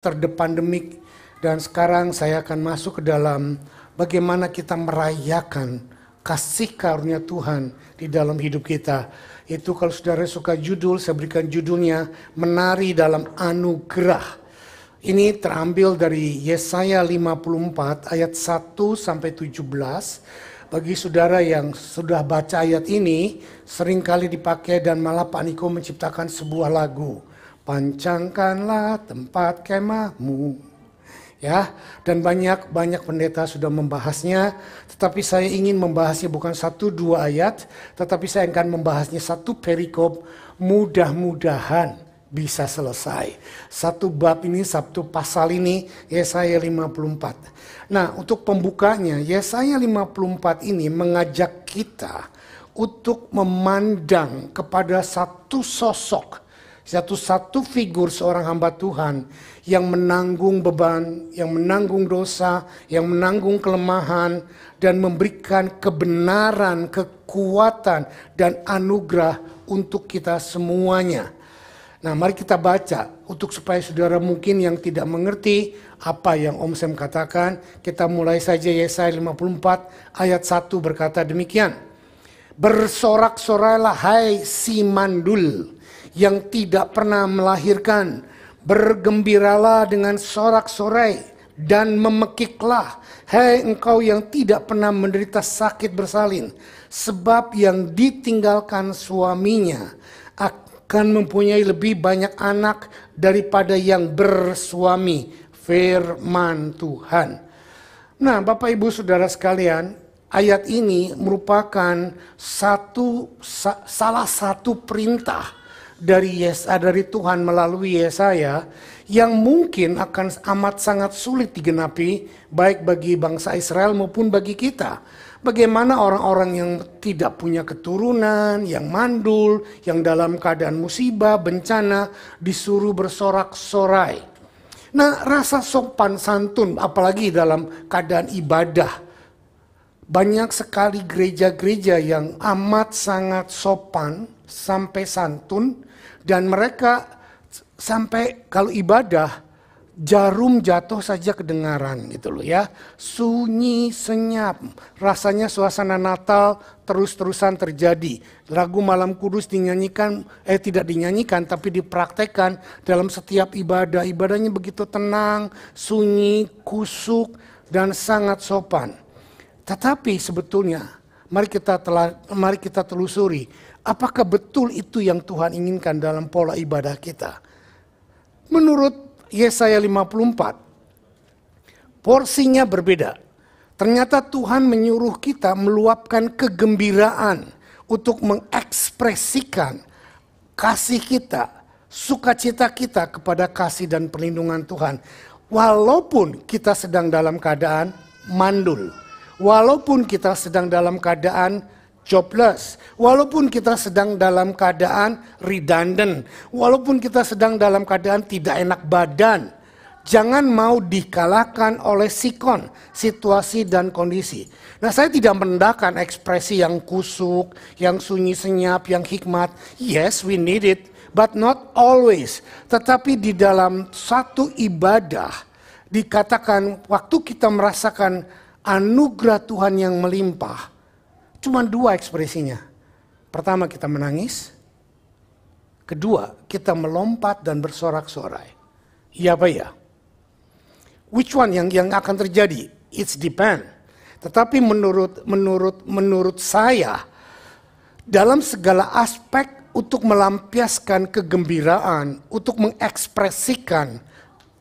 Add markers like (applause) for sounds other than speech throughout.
Terdepan terdepandemik dan sekarang saya akan masuk ke dalam bagaimana kita merayakan kasih karunia Tuhan di dalam hidup kita. Itu kalau saudara suka judul, saya berikan judulnya Menari dalam Anugerah. Ini terambil dari Yesaya 54 ayat 1 sampai 17. Bagi saudara yang sudah baca ayat ini, seringkali dipakai dan malah Pak Niko menciptakan sebuah lagu Pancangkanlah tempat kemahmu. Ya, dan banyak-banyak pendeta sudah membahasnya, tetapi saya ingin membahasnya bukan satu dua ayat, tetapi saya akan membahasnya satu perikop mudah-mudahan bisa selesai. Satu bab ini, satu pasal ini, Yesaya 54. Nah, untuk pembukanya, Yesaya 54 ini mengajak kita untuk memandang kepada satu sosok satu-satu figur seorang hamba Tuhan yang menanggung beban, yang menanggung dosa, yang menanggung kelemahan, dan memberikan kebenaran, kekuatan, dan anugerah untuk kita semuanya. Nah, mari kita baca untuk supaya saudara mungkin yang tidak mengerti apa yang Om Sem katakan. Kita mulai saja Yesaya 54 ayat 1 berkata demikian. Bersorak-sorailah hai si mandul yang tidak pernah melahirkan. Bergembiralah dengan sorak-sorai dan memekiklah. Hei engkau yang tidak pernah menderita sakit bersalin. Sebab yang ditinggalkan suaminya akan mempunyai lebih banyak anak daripada yang bersuami. Firman Tuhan. Nah Bapak Ibu Saudara sekalian, ayat ini merupakan satu sa, salah satu perintah dari Yesa ah, dari Tuhan melalui Yesaya yang mungkin akan amat sangat sulit digenapi baik bagi bangsa Israel maupun bagi kita. Bagaimana orang-orang yang tidak punya keturunan, yang mandul, yang dalam keadaan musibah, bencana disuruh bersorak-sorai. Nah, rasa sopan santun apalagi dalam keadaan ibadah banyak sekali gereja-gereja yang amat sangat sopan sampai santun dan mereka sampai kalau ibadah jarum jatuh saja kedengaran gitu loh ya. Sunyi senyap, rasanya suasana Natal terus-terusan terjadi. Lagu Malam Kudus dinyanyikan, eh tidak dinyanyikan tapi dipraktekan dalam setiap ibadah. Ibadahnya begitu tenang, sunyi, kusuk dan sangat sopan. Tetapi sebetulnya mari kita telah, mari kita telusuri Apakah betul itu yang Tuhan inginkan dalam pola ibadah kita? Menurut Yesaya 54, porsinya berbeda. Ternyata Tuhan menyuruh kita meluapkan kegembiraan untuk mengekspresikan kasih kita, sukacita kita kepada kasih dan perlindungan Tuhan. Walaupun kita sedang dalam keadaan mandul, walaupun kita sedang dalam keadaan jobless. Walaupun kita sedang dalam keadaan redundant, walaupun kita sedang dalam keadaan tidak enak badan, jangan mau dikalahkan oleh sikon, situasi dan kondisi. Nah, saya tidak mendahkan ekspresi yang kusuk, yang sunyi senyap, yang hikmat. Yes, we need it, but not always. Tetapi di dalam satu ibadah dikatakan waktu kita merasakan anugerah Tuhan yang melimpah, Cuma dua ekspresinya. Pertama kita menangis. Kedua, kita melompat dan bersorak-sorai. Ya, apa ya? Which one yang yang akan terjadi? It's depend. Tetapi menurut menurut menurut saya dalam segala aspek untuk melampiaskan kegembiraan, untuk mengekspresikan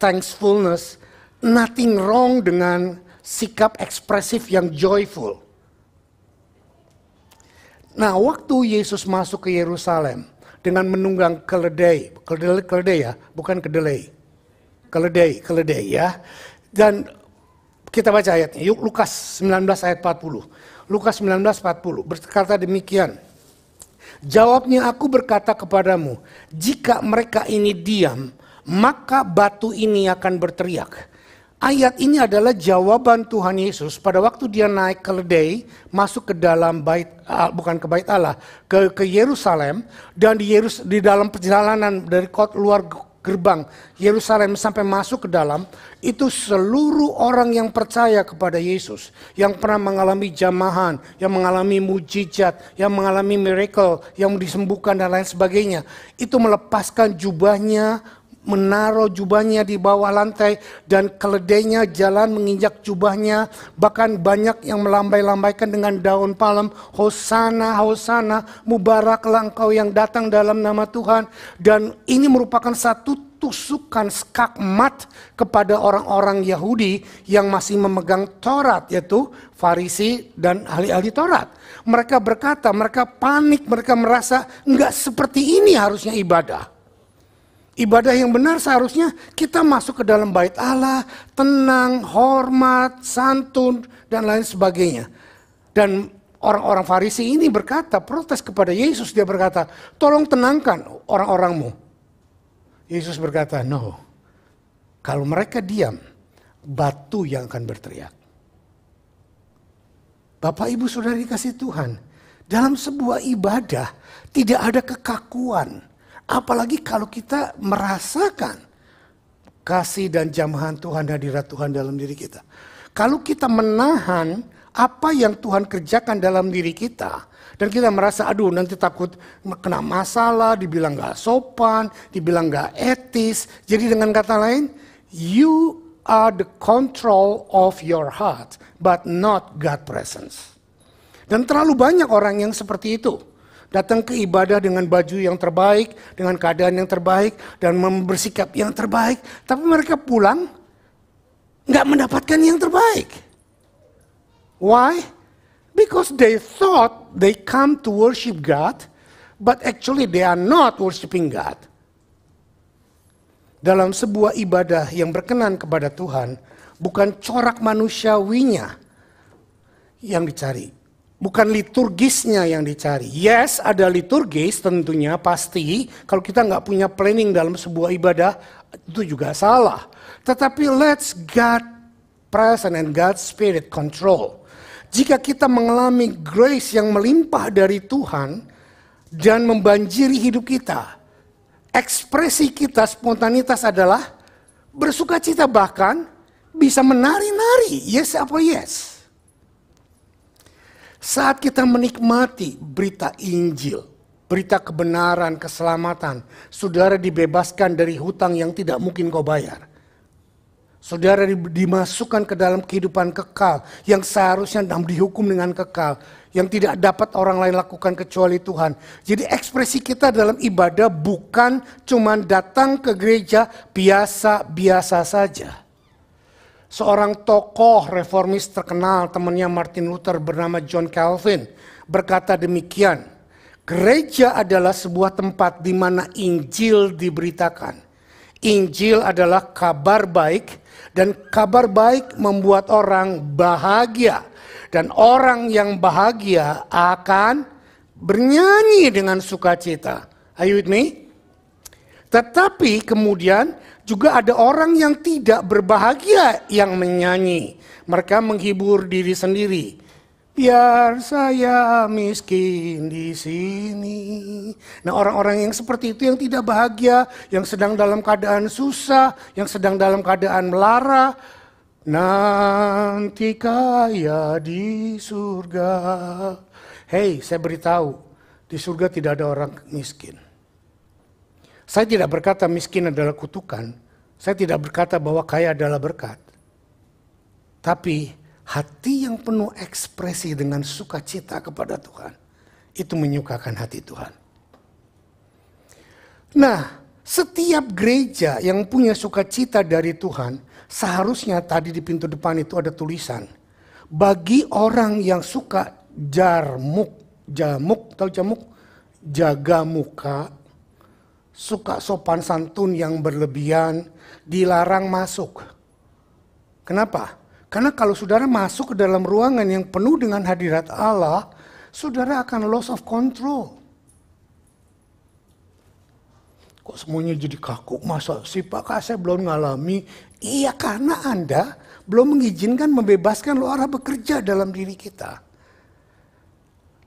thankfulness, nothing wrong dengan sikap ekspresif yang joyful. Nah, waktu Yesus masuk ke Yerusalem dengan menunggang keledai, keledai, keledai ya, bukan kedelai. Keledai, keledai ya. Dan kita baca ayatnya, yuk Lukas 19 ayat 40. Lukas 19 40 berkata demikian. Jawabnya aku berkata kepadamu, jika mereka ini diam, maka batu ini akan berteriak. Ayat ini adalah jawaban Tuhan Yesus pada waktu dia naik keledai masuk ke dalam bait ah, bukan ke bait Allah ke ke Yerusalem dan di Yerus di dalam perjalanan dari kot, luar gerbang Yerusalem sampai masuk ke dalam itu seluruh orang yang percaya kepada Yesus yang pernah mengalami jamahan, yang mengalami mujizat, yang mengalami miracle, yang disembuhkan dan lain sebagainya itu melepaskan jubahnya, menaruh jubahnya di bawah lantai dan keledainya jalan menginjak jubahnya. Bahkan banyak yang melambai-lambaikan dengan daun palem. Hosana, Hosana, mubarak langkau yang datang dalam nama Tuhan. Dan ini merupakan satu tusukan skakmat kepada orang-orang Yahudi yang masih memegang Taurat yaitu Farisi dan ahli-ahli Taurat. Mereka berkata, mereka panik, mereka merasa nggak seperti ini harusnya ibadah. Ibadah yang benar seharusnya kita masuk ke dalam bait Allah, tenang, hormat, santun, dan lain sebagainya. Dan orang-orang Farisi ini berkata, protes kepada Yesus, dia berkata, tolong tenangkan orang-orangmu. Yesus berkata, no, kalau mereka diam, batu yang akan berteriak. Bapak ibu saudara dikasih Tuhan, dalam sebuah ibadah tidak ada kekakuan Apalagi kalau kita merasakan kasih dan jamahan Tuhan, hadirat Tuhan dalam diri kita. Kalau kita menahan apa yang Tuhan kerjakan dalam diri kita, dan kita merasa, aduh nanti takut kena masalah, dibilang gak sopan, dibilang gak etis. Jadi dengan kata lain, you are the control of your heart, but not God presence. Dan terlalu banyak orang yang seperti itu datang ke ibadah dengan baju yang terbaik, dengan keadaan yang terbaik, dan bersikap yang terbaik, tapi mereka pulang nggak mendapatkan yang terbaik. Why? Because they thought they come to worship God, but actually they are not worshiping God. Dalam sebuah ibadah yang berkenan kepada Tuhan, bukan corak manusiawinya yang dicari, bukan liturgisnya yang dicari. Yes, ada liturgis tentunya pasti. Kalau kita nggak punya planning dalam sebuah ibadah, itu juga salah. Tetapi let's God present and God spirit control. Jika kita mengalami grace yang melimpah dari Tuhan dan membanjiri hidup kita, ekspresi kita spontanitas adalah bersuka cita bahkan bisa menari-nari. Yes apa yes? Saat kita menikmati berita Injil, berita kebenaran, keselamatan, saudara dibebaskan dari hutang yang tidak mungkin kau bayar. Saudara dimasukkan ke dalam kehidupan kekal yang seharusnya dihukum dengan kekal, yang tidak dapat orang lain lakukan kecuali Tuhan. Jadi ekspresi kita dalam ibadah bukan cuma datang ke gereja biasa-biasa saja seorang tokoh reformis terkenal temannya Martin Luther bernama John Calvin berkata demikian, gereja adalah sebuah tempat di mana Injil diberitakan. Injil adalah kabar baik dan kabar baik membuat orang bahagia dan orang yang bahagia akan bernyanyi dengan sukacita. Are you with me? Tetapi kemudian juga ada orang yang tidak berbahagia yang menyanyi. Mereka menghibur diri sendiri. Biar saya miskin di sini. Nah, orang-orang yang seperti itu yang tidak bahagia, yang sedang dalam keadaan susah, yang sedang dalam keadaan melara, nanti kaya di surga. Hei, saya beritahu, di surga tidak ada orang miskin. Saya tidak berkata miskin adalah kutukan. Saya tidak berkata bahwa kaya adalah berkat. Tapi hati yang penuh ekspresi dengan sukacita kepada Tuhan itu menyukakan hati Tuhan. Nah, setiap gereja yang punya sukacita dari Tuhan, seharusnya tadi di pintu depan itu ada tulisan. Bagi orang yang suka jarmuk, jamuk, tahu jamuk? Jaga muka suka sopan santun yang berlebihan, dilarang masuk. Kenapa? Karena kalau saudara masuk ke dalam ruangan yang penuh dengan hadirat Allah, saudara akan loss of control. Kok semuanya jadi kaku? Masa sih Pak saya belum mengalami. Iya karena Anda belum mengizinkan membebaskan luara bekerja dalam diri kita.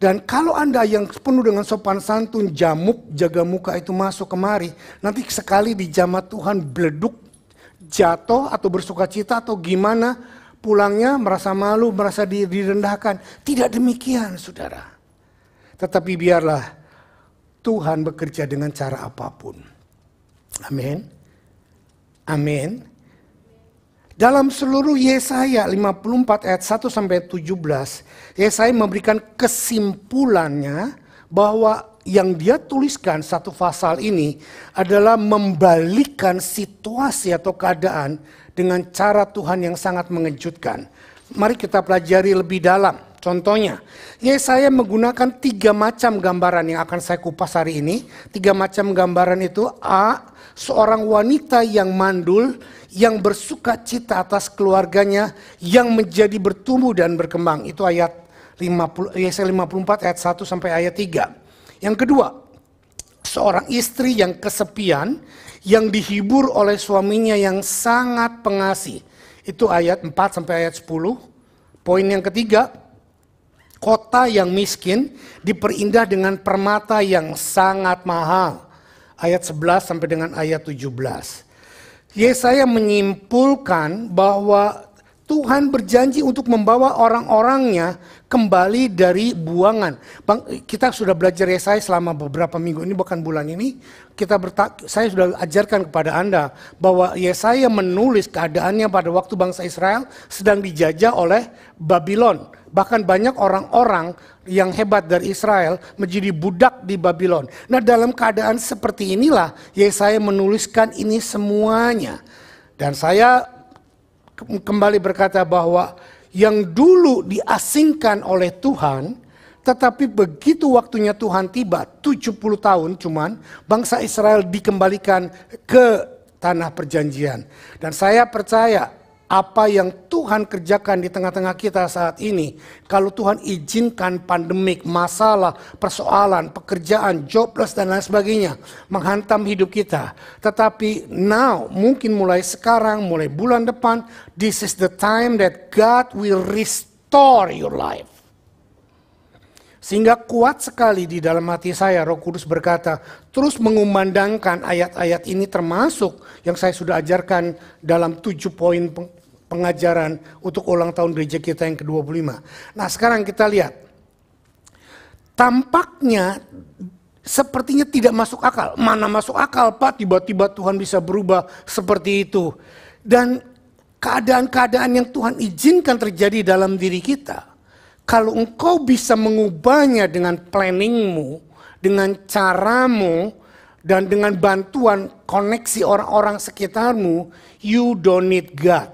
Dan kalau Anda yang penuh dengan sopan santun, jamuk, jaga muka itu masuk kemari, nanti sekali di jamaah Tuhan beleduk, jatuh atau bersuka cita atau gimana, pulangnya merasa malu, merasa direndahkan. Tidak demikian, saudara. Tetapi biarlah Tuhan bekerja dengan cara apapun. Amin. Amin. Dalam seluruh Yesaya 54 ayat 1 sampai 17, Yesaya memberikan kesimpulannya bahwa yang dia tuliskan satu pasal ini adalah membalikan situasi atau keadaan dengan cara Tuhan yang sangat mengejutkan. Mari kita pelajari lebih dalam. Contohnya, Yesaya menggunakan tiga macam gambaran yang akan saya kupas hari ini. Tiga macam gambaran itu A, seorang wanita yang mandul yang bersuka cita atas keluarganya yang menjadi bertumbuh dan berkembang. Itu ayat 50, eh, Yesaya 54 ayat 1 sampai ayat 3. Yang kedua, seorang istri yang kesepian yang dihibur oleh suaminya yang sangat pengasih. Itu ayat 4 sampai ayat 10. Poin yang ketiga, kota yang miskin diperindah dengan permata yang sangat mahal. Ayat 11 sampai dengan ayat 17. Yesaya menyimpulkan bahwa Tuhan berjanji untuk membawa orang-orangnya kembali dari buangan. Bang, kita sudah belajar Yesaya ya, selama beberapa minggu ini, bahkan bulan ini. Kita saya sudah ajarkan kepada Anda bahwa Yesaya ya, menulis keadaannya pada waktu bangsa Israel sedang dijajah oleh Babylon. Bahkan banyak orang-orang yang hebat dari Israel menjadi budak di Babylon. Nah, dalam keadaan seperti inilah Yesaya menuliskan ini semuanya. Dan saya kembali berkata bahwa yang dulu diasingkan oleh Tuhan, tetapi begitu waktunya Tuhan tiba, 70 tahun cuman, bangsa Israel dikembalikan ke tanah perjanjian. Dan saya percaya apa yang Tuhan kerjakan di tengah-tengah kita saat ini. Kalau Tuhan izinkan pandemik, masalah, persoalan, pekerjaan, jobless dan lain sebagainya menghantam hidup kita. Tetapi now, mungkin mulai sekarang, mulai bulan depan, this is the time that God will restore your life. Sehingga kuat sekali di dalam hati saya Roh Kudus berkata, terus mengumandangkan ayat-ayat ini termasuk yang saya sudah ajarkan dalam tujuh poin pengajaran untuk ulang tahun gereja kita yang ke-25. Nah sekarang kita lihat. Tampaknya sepertinya tidak masuk akal. Mana masuk akal Pak tiba-tiba Tuhan bisa berubah seperti itu. Dan keadaan-keadaan yang Tuhan izinkan terjadi dalam diri kita. Kalau engkau bisa mengubahnya dengan planningmu, dengan caramu, dan dengan bantuan koneksi orang-orang sekitarmu, you don't need God.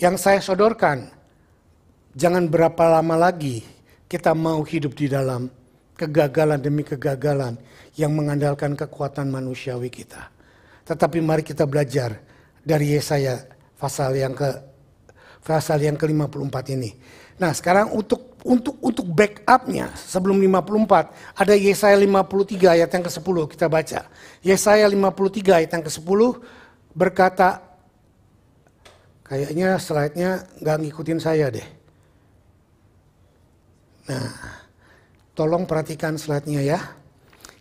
yang saya sodorkan, jangan berapa lama lagi kita mau hidup di dalam kegagalan demi kegagalan yang mengandalkan kekuatan manusiawi kita. Tetapi mari kita belajar dari Yesaya pasal yang ke pasal yang ke-54 ini. Nah, sekarang untuk untuk untuk backupnya sebelum 54 ada Yesaya 53 ayat yang ke-10 kita baca. Yesaya 53 ayat yang ke-10 berkata Kayaknya slide-nya nggak ngikutin saya deh. Nah, tolong perhatikan slide-nya ya.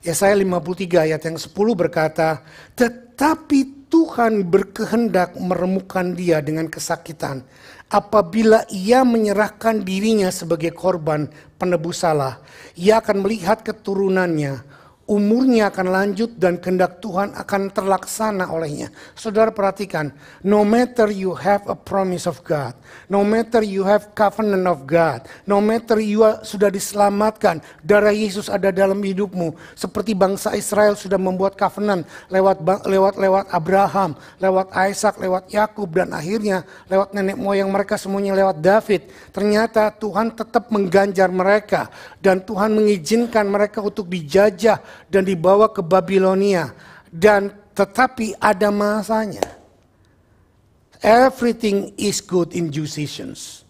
Yesaya 53 ayat yang 10 berkata, Tetapi Tuhan berkehendak meremukan dia dengan kesakitan. Apabila ia menyerahkan dirinya sebagai korban penebus salah, ia akan melihat keturunannya umurnya akan lanjut dan kehendak Tuhan akan terlaksana olehnya. Saudara perhatikan, no matter you have a promise of God, no matter you have covenant of God, no matter you sudah diselamatkan, darah Yesus ada dalam hidupmu. Seperti bangsa Israel sudah membuat covenant lewat lewat lewat Abraham, lewat Isaac, lewat Yakub dan akhirnya lewat nenek moyang mereka semuanya lewat David. Ternyata Tuhan tetap mengganjar mereka dan Tuhan mengizinkan mereka untuk dijajah dan dibawa ke Babilonia dan tetapi ada masanya. Everything is good in due seasons.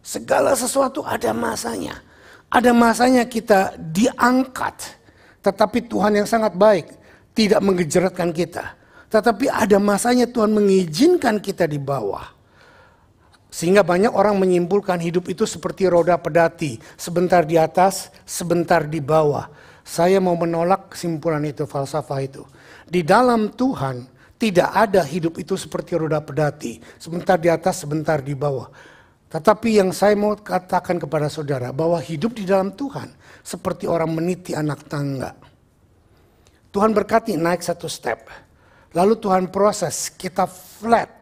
Segala sesuatu ada masanya. Ada masanya kita diangkat. Tetapi Tuhan yang sangat baik tidak mengejeratkan kita. Tetapi ada masanya Tuhan mengizinkan kita di bawah. Sehingga banyak orang menyimpulkan hidup itu seperti roda pedati. Sebentar di atas, sebentar di bawah saya mau menolak kesimpulan itu, falsafah itu. Di dalam Tuhan tidak ada hidup itu seperti roda pedati, sebentar di atas, sebentar di bawah. Tetapi yang saya mau katakan kepada saudara bahwa hidup di dalam Tuhan seperti orang meniti anak tangga. Tuhan berkati naik satu step. Lalu Tuhan proses kita flat.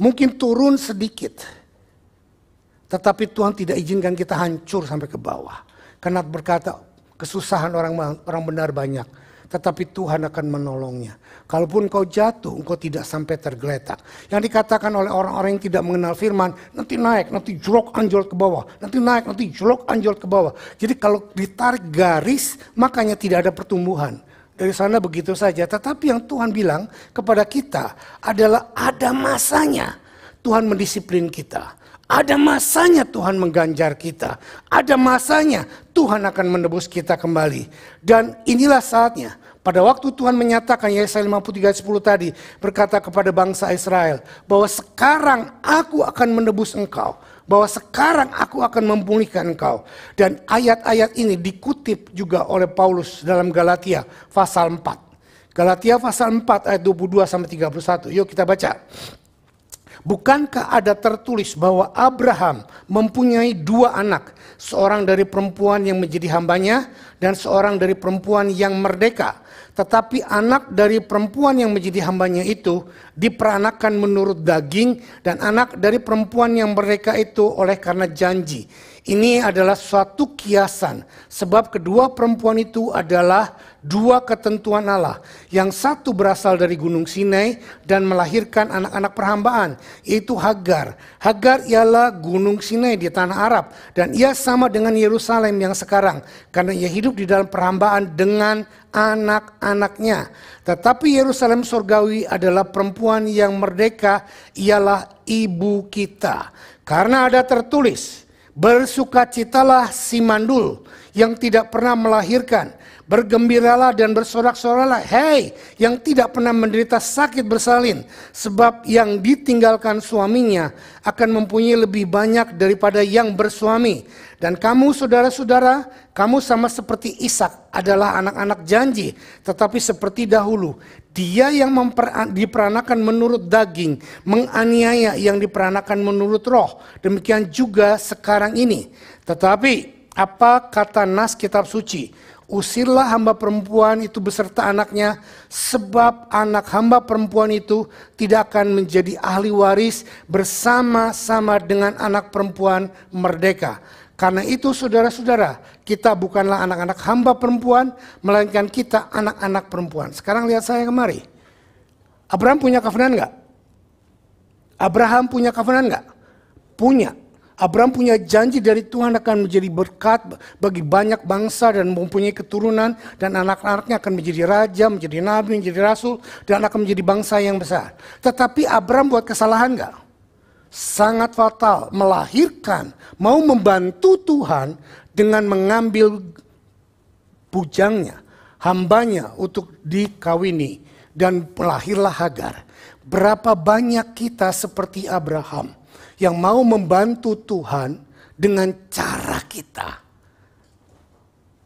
Mungkin turun sedikit. Tetapi Tuhan tidak izinkan kita hancur sampai ke bawah karena berkata kesusahan orang orang benar banyak, tetapi Tuhan akan menolongnya. Kalaupun kau jatuh, engkau tidak sampai tergeletak. Yang dikatakan oleh orang-orang yang tidak mengenal firman, nanti naik, nanti jerok anjol ke bawah, nanti naik, nanti jerok anjol ke bawah. Jadi kalau ditarik garis, makanya tidak ada pertumbuhan. Dari sana begitu saja, tetapi yang Tuhan bilang kepada kita adalah ada masanya Tuhan mendisiplin kita. Ada masanya Tuhan mengganjar kita. Ada masanya Tuhan akan menebus kita kembali. Dan inilah saatnya. Pada waktu Tuhan menyatakan Yesaya 53:10 tadi berkata kepada bangsa Israel bahwa sekarang aku akan menebus engkau, bahwa sekarang aku akan memulihkan engkau. Dan ayat-ayat ini dikutip juga oleh Paulus dalam Galatia pasal 4. Galatia pasal 4 ayat 22 sampai 31. Yuk kita baca. Bukankah ada tertulis bahwa Abraham mempunyai dua anak, seorang dari perempuan yang menjadi hambanya dan seorang dari perempuan yang merdeka? Tetapi anak dari perempuan yang menjadi hambanya itu diperanakan menurut daging dan anak dari perempuan yang merdeka itu oleh karena janji ini adalah suatu kiasan, sebab kedua perempuan itu adalah dua ketentuan Allah. Yang satu berasal dari Gunung Sinai dan melahirkan anak-anak perhambaan, yaitu Hagar. Hagar ialah Gunung Sinai di tanah Arab, dan ia sama dengan Yerusalem yang sekarang, karena ia hidup di dalam perhambaan dengan anak-anaknya. Tetapi Yerusalem surgawi adalah perempuan yang merdeka, ialah ibu kita. Karena ada tertulis, Bersukacitalah si mandul yang tidak pernah melahirkan. Bergembiralah dan bersorak-soralah. Hei, yang tidak pernah menderita sakit bersalin. Sebab yang ditinggalkan suaminya akan mempunyai lebih banyak daripada yang bersuami. Dan kamu saudara-saudara, kamu sama seperti Ishak adalah anak-anak janji. Tetapi seperti dahulu, dia yang diperanakan menurut daging, menganiaya yang diperanakan menurut roh. Demikian juga sekarang ini. Tetapi apa kata nas kitab suci? Usirlah hamba perempuan itu beserta anaknya, sebab anak hamba perempuan itu tidak akan menjadi ahli waris bersama-sama dengan anak perempuan merdeka karena itu saudara-saudara, kita bukanlah anak-anak hamba perempuan, melainkan kita anak-anak perempuan. Sekarang lihat saya kemari. Abraham punya kafanan nggak? Abraham punya kafanan nggak? Punya. Abraham punya janji dari Tuhan akan menjadi berkat bagi banyak bangsa dan mempunyai keturunan dan anak-anaknya akan menjadi raja, menjadi nabi, menjadi rasul dan akan menjadi bangsa yang besar. Tetapi Abraham buat kesalahan enggak? sangat fatal melahirkan mau membantu Tuhan dengan mengambil bujangnya, hambanya untuk dikawini dan melahirlah Hagar. Berapa banyak kita seperti Abraham yang mau membantu Tuhan dengan cara kita.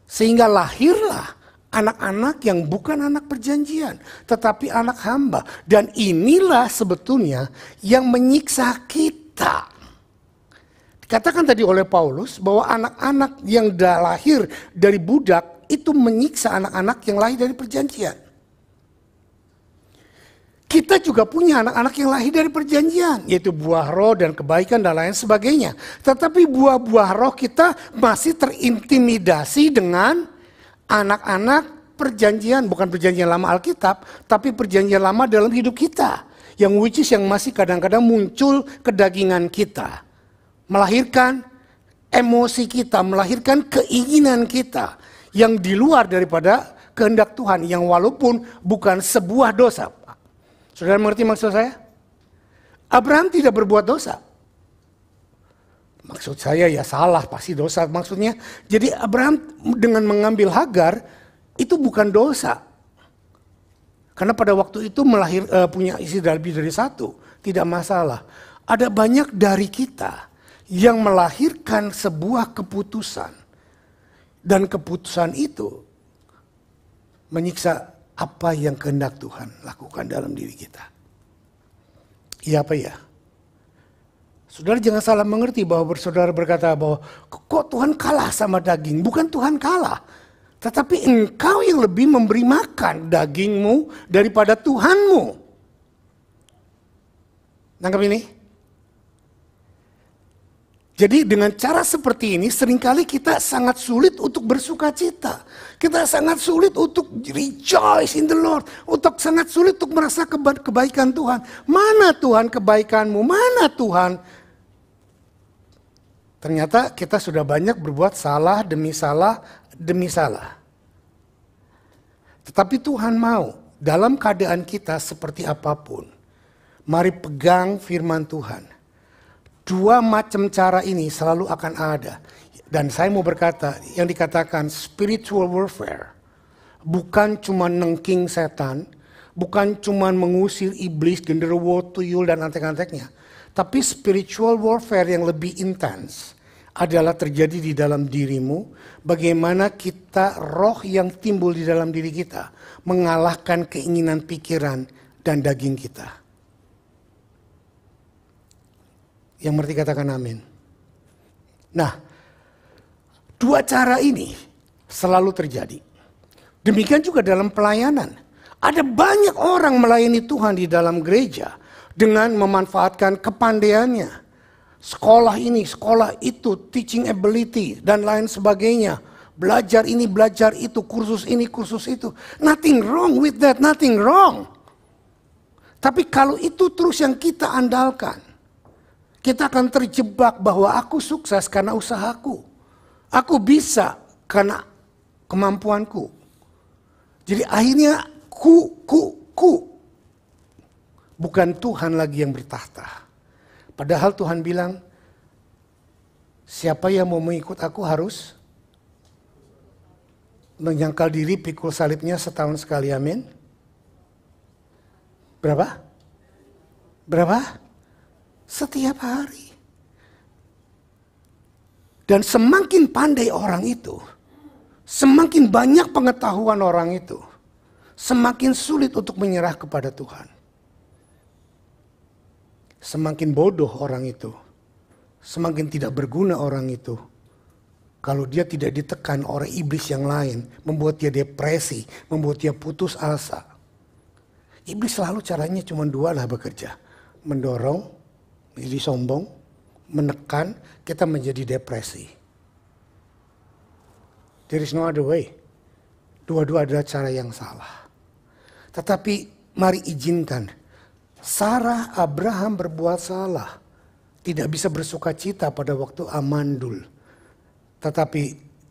Sehingga lahirlah anak-anak yang bukan anak perjanjian, tetapi anak hamba. Dan inilah sebetulnya yang menyiksa kita. Dikatakan tadi oleh Paulus bahwa anak-anak yang lahir dari budak itu menyiksa anak-anak yang lahir dari perjanjian. Kita juga punya anak-anak yang lahir dari perjanjian, yaitu buah roh dan kebaikan dan lain sebagainya. Tetapi buah-buah roh kita masih terintimidasi dengan anak-anak perjanjian, bukan perjanjian lama Alkitab, tapi perjanjian lama dalam hidup kita. Yang which is yang masih kadang-kadang muncul kedagingan kita. Melahirkan emosi kita, melahirkan keinginan kita. Yang di luar daripada kehendak Tuhan, yang walaupun bukan sebuah dosa. Saudara mengerti maksud saya? Abraham tidak berbuat dosa. Maksud saya ya salah, pasti dosa maksudnya. Jadi Abraham dengan mengambil Hagar itu bukan dosa. Karena pada waktu itu melahir uh, punya isi lebih dari satu, tidak masalah. Ada banyak dari kita yang melahirkan sebuah keputusan. Dan keputusan itu menyiksa apa yang kehendak Tuhan lakukan dalam diri kita. Iya apa ya? Saudara jangan salah mengerti bahwa bersaudara berkata bahwa kok Tuhan kalah sama daging. Bukan Tuhan kalah. Tetapi engkau yang lebih memberi makan dagingmu daripada Tuhanmu. Nangkap ini? Jadi dengan cara seperti ini seringkali kita sangat sulit untuk bersuka cita. Kita sangat sulit untuk rejoice in the Lord. Untuk sangat sulit untuk merasa keba kebaikan Tuhan. Mana Tuhan kebaikanmu? Mana Tuhan Ternyata kita sudah banyak berbuat salah demi salah demi salah. Tetapi Tuhan mau dalam keadaan kita seperti apapun. Mari pegang firman Tuhan. Dua macam cara ini selalu akan ada. Dan saya mau berkata yang dikatakan spiritual warfare. Bukan cuma nengking setan, bukan cuma mengusir iblis, genderuwo, tuyul, dan antek-anteknya. Tapi spiritual warfare yang lebih intens adalah terjadi di dalam dirimu, bagaimana kita roh yang timbul di dalam diri kita mengalahkan keinginan pikiran dan daging kita. Yang berarti katakan amin. Nah, dua cara ini selalu terjadi. Demikian juga dalam pelayanan. Ada banyak orang melayani Tuhan di dalam gereja dengan memanfaatkan kepandaiannya, sekolah ini, sekolah itu, teaching ability, dan lain sebagainya. Belajar ini, belajar itu, kursus ini, kursus itu. Nothing wrong with that, nothing wrong. Tapi kalau itu terus yang kita andalkan, kita akan terjebak bahwa aku sukses karena usahaku. Aku bisa karena kemampuanku. Jadi akhirnya ku, ku, ku. Bukan Tuhan lagi yang bertahta Padahal Tuhan bilang, siapa yang mau mengikut aku harus menyangkal diri pikul salibnya setahun sekali, amin. Berapa? Berapa? Setiap hari. Dan semakin pandai orang itu, semakin banyak pengetahuan orang itu, semakin sulit untuk menyerah kepada Tuhan. Semakin bodoh orang itu, semakin tidak berguna orang itu. Kalau dia tidak ditekan oleh iblis yang lain, membuat dia depresi, membuat dia putus asa. Iblis selalu caranya cuma dua lah bekerja. Mendorong, jadi sombong, menekan, kita menjadi depresi. There is no other way. Dua-dua adalah cara yang salah. Tetapi mari izinkan Sarah Abraham berbuat salah, tidak bisa bersuka cita pada waktu amandul. Tetapi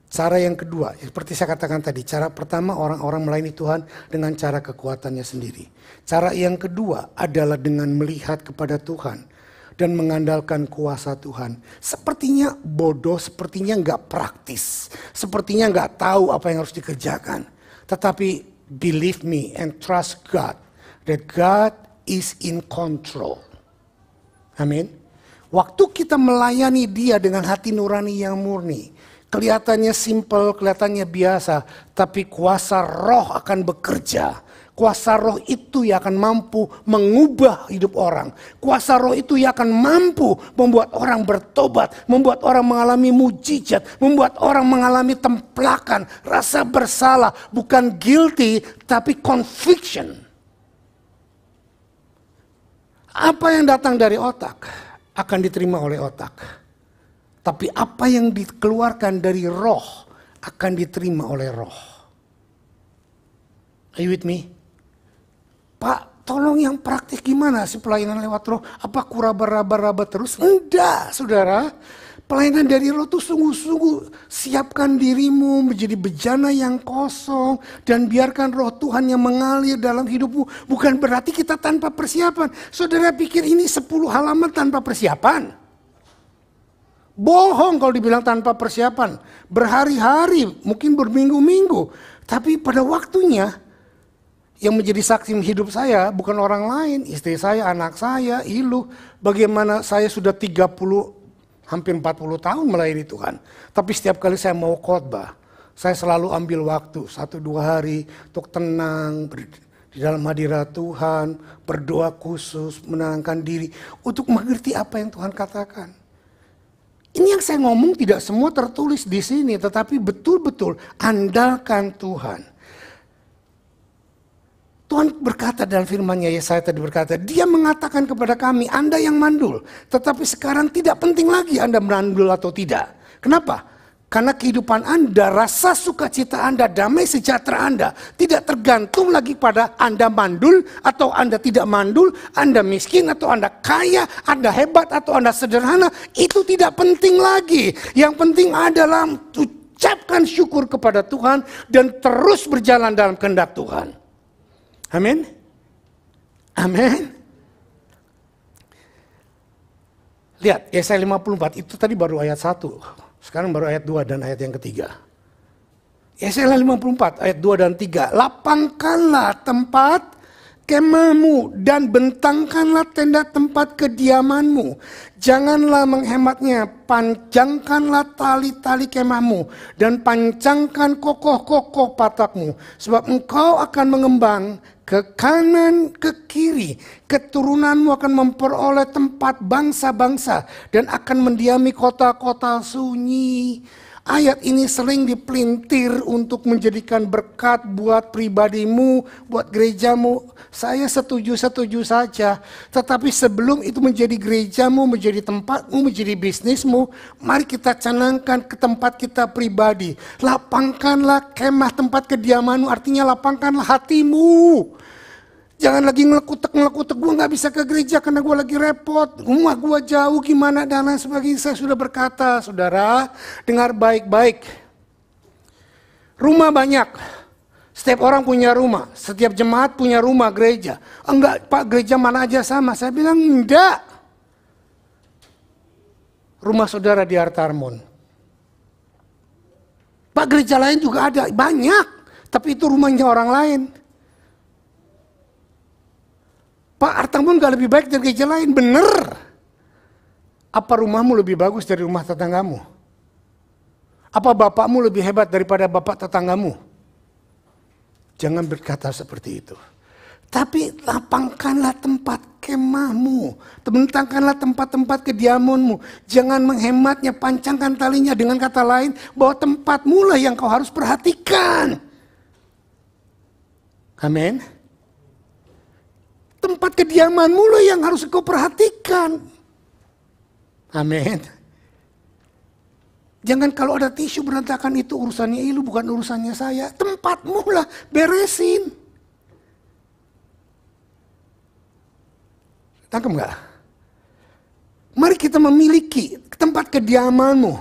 cara yang kedua, seperti saya katakan tadi, cara pertama orang-orang melayani Tuhan dengan cara kekuatannya sendiri. Cara yang kedua adalah dengan melihat kepada Tuhan dan mengandalkan kuasa Tuhan. Sepertinya bodoh, sepertinya nggak praktis, sepertinya nggak tahu apa yang harus dikerjakan. Tetapi believe me and trust God that God is in control. Amin. Waktu kita melayani dia dengan hati nurani yang murni, kelihatannya simple, kelihatannya biasa, tapi kuasa roh akan bekerja. Kuasa roh itu yang akan mampu mengubah hidup orang. Kuasa roh itu yang akan mampu membuat orang bertobat, membuat orang mengalami mujizat, membuat orang mengalami templakan, rasa bersalah, bukan guilty tapi conviction. Apa yang datang dari otak akan diterima oleh otak. Tapi apa yang dikeluarkan dari roh akan diterima oleh roh. Are you with me? Pak, tolong yang praktik gimana sih pelayanan lewat roh? Apa kurabar-rabar-rabar terus? Enggak, saudara. Pelayanan dari roh itu sungguh-sungguh siapkan dirimu menjadi bejana yang kosong dan biarkan roh Tuhan yang mengalir dalam hidupmu. Bukan berarti kita tanpa persiapan. Saudara pikir ini 10 halaman tanpa persiapan? Bohong kalau dibilang tanpa persiapan. Berhari-hari, mungkin berminggu-minggu. Tapi pada waktunya yang menjadi saksi hidup saya bukan orang lain, istri saya, anak saya, Ilu. Bagaimana saya sudah 30 hampir 40 tahun melayani Tuhan. Tapi setiap kali saya mau khotbah, saya selalu ambil waktu satu dua hari untuk tenang di dalam hadirat Tuhan, berdoa khusus, menenangkan diri untuk mengerti apa yang Tuhan katakan. Ini yang saya ngomong tidak semua tertulis di sini, tetapi betul-betul andalkan Tuhan. Tuhan berkata dalam firman-Nya Yesaya tadi berkata, dia mengatakan kepada kami, Anda yang mandul, tetapi sekarang tidak penting lagi Anda mandul atau tidak. Kenapa? Karena kehidupan Anda, rasa sukacita Anda, damai sejahtera Anda tidak tergantung lagi pada Anda mandul atau Anda tidak mandul, Anda miskin atau Anda kaya, Anda hebat atau Anda sederhana, itu tidak penting lagi. Yang penting adalah ucapkan syukur kepada Tuhan dan terus berjalan dalam kehendak Tuhan. Amin? Amin? Lihat, Yesaya 54 itu tadi baru ayat 1. Sekarang baru ayat 2 dan ayat yang ketiga. Yesaya 54 ayat 2 dan 3. Lapangkanlah tempat kemamu dan bentangkanlah tenda tempat kediamanmu. Janganlah menghematnya, panjangkanlah tali-tali kemahmu dan panjangkan kokoh-kokoh patakmu. Sebab engkau akan mengembang ke kanan, ke kiri, keturunanmu akan memperoleh tempat bangsa-bangsa dan akan mendiami kota-kota sunyi. Ayat ini sering dipelintir untuk menjadikan berkat buat pribadimu, buat gerejamu. Saya setuju-setuju saja. Tetapi sebelum itu menjadi gerejamu, menjadi tempatmu, menjadi bisnismu, mari kita canangkan ke tempat kita pribadi. Lapangkanlah kemah tempat kediamanmu, artinya lapangkanlah hatimu. Jangan lagi ngelekutek-ngelekutek, gue gak bisa ke gereja karena gue lagi repot. Rumah gue jauh gimana dan lain sebagainya. Saya sudah berkata, saudara, dengar baik-baik. Rumah banyak. Setiap orang punya rumah. Setiap jemaat punya rumah gereja. Enggak, Pak, gereja mana aja sama. Saya bilang, enggak. Rumah saudara di Artarmon. Pak, gereja lain juga ada. Banyak. Tapi itu rumahnya orang lain. Pak Artang pun gak lebih baik dari gereja lain, bener. Apa rumahmu lebih bagus dari rumah tetanggamu? Apa bapakmu lebih hebat daripada bapak tetanggamu? Jangan berkata seperti itu. Tapi lapangkanlah tempat kemahmu. Tentangkanlah tempat-tempat kediamanmu. Jangan menghematnya, pancangkan talinya dengan kata lain bahwa tempatmu lah yang kau harus perhatikan. Amin. Tempat kediamanmu lo yang harus kau perhatikan. Amin. Jangan kalau ada tisu berantakan itu urusannya ilu bukan urusannya saya. Tempatmu lah beresin. Tangkap nggak? Mari kita memiliki tempat kediamanmu.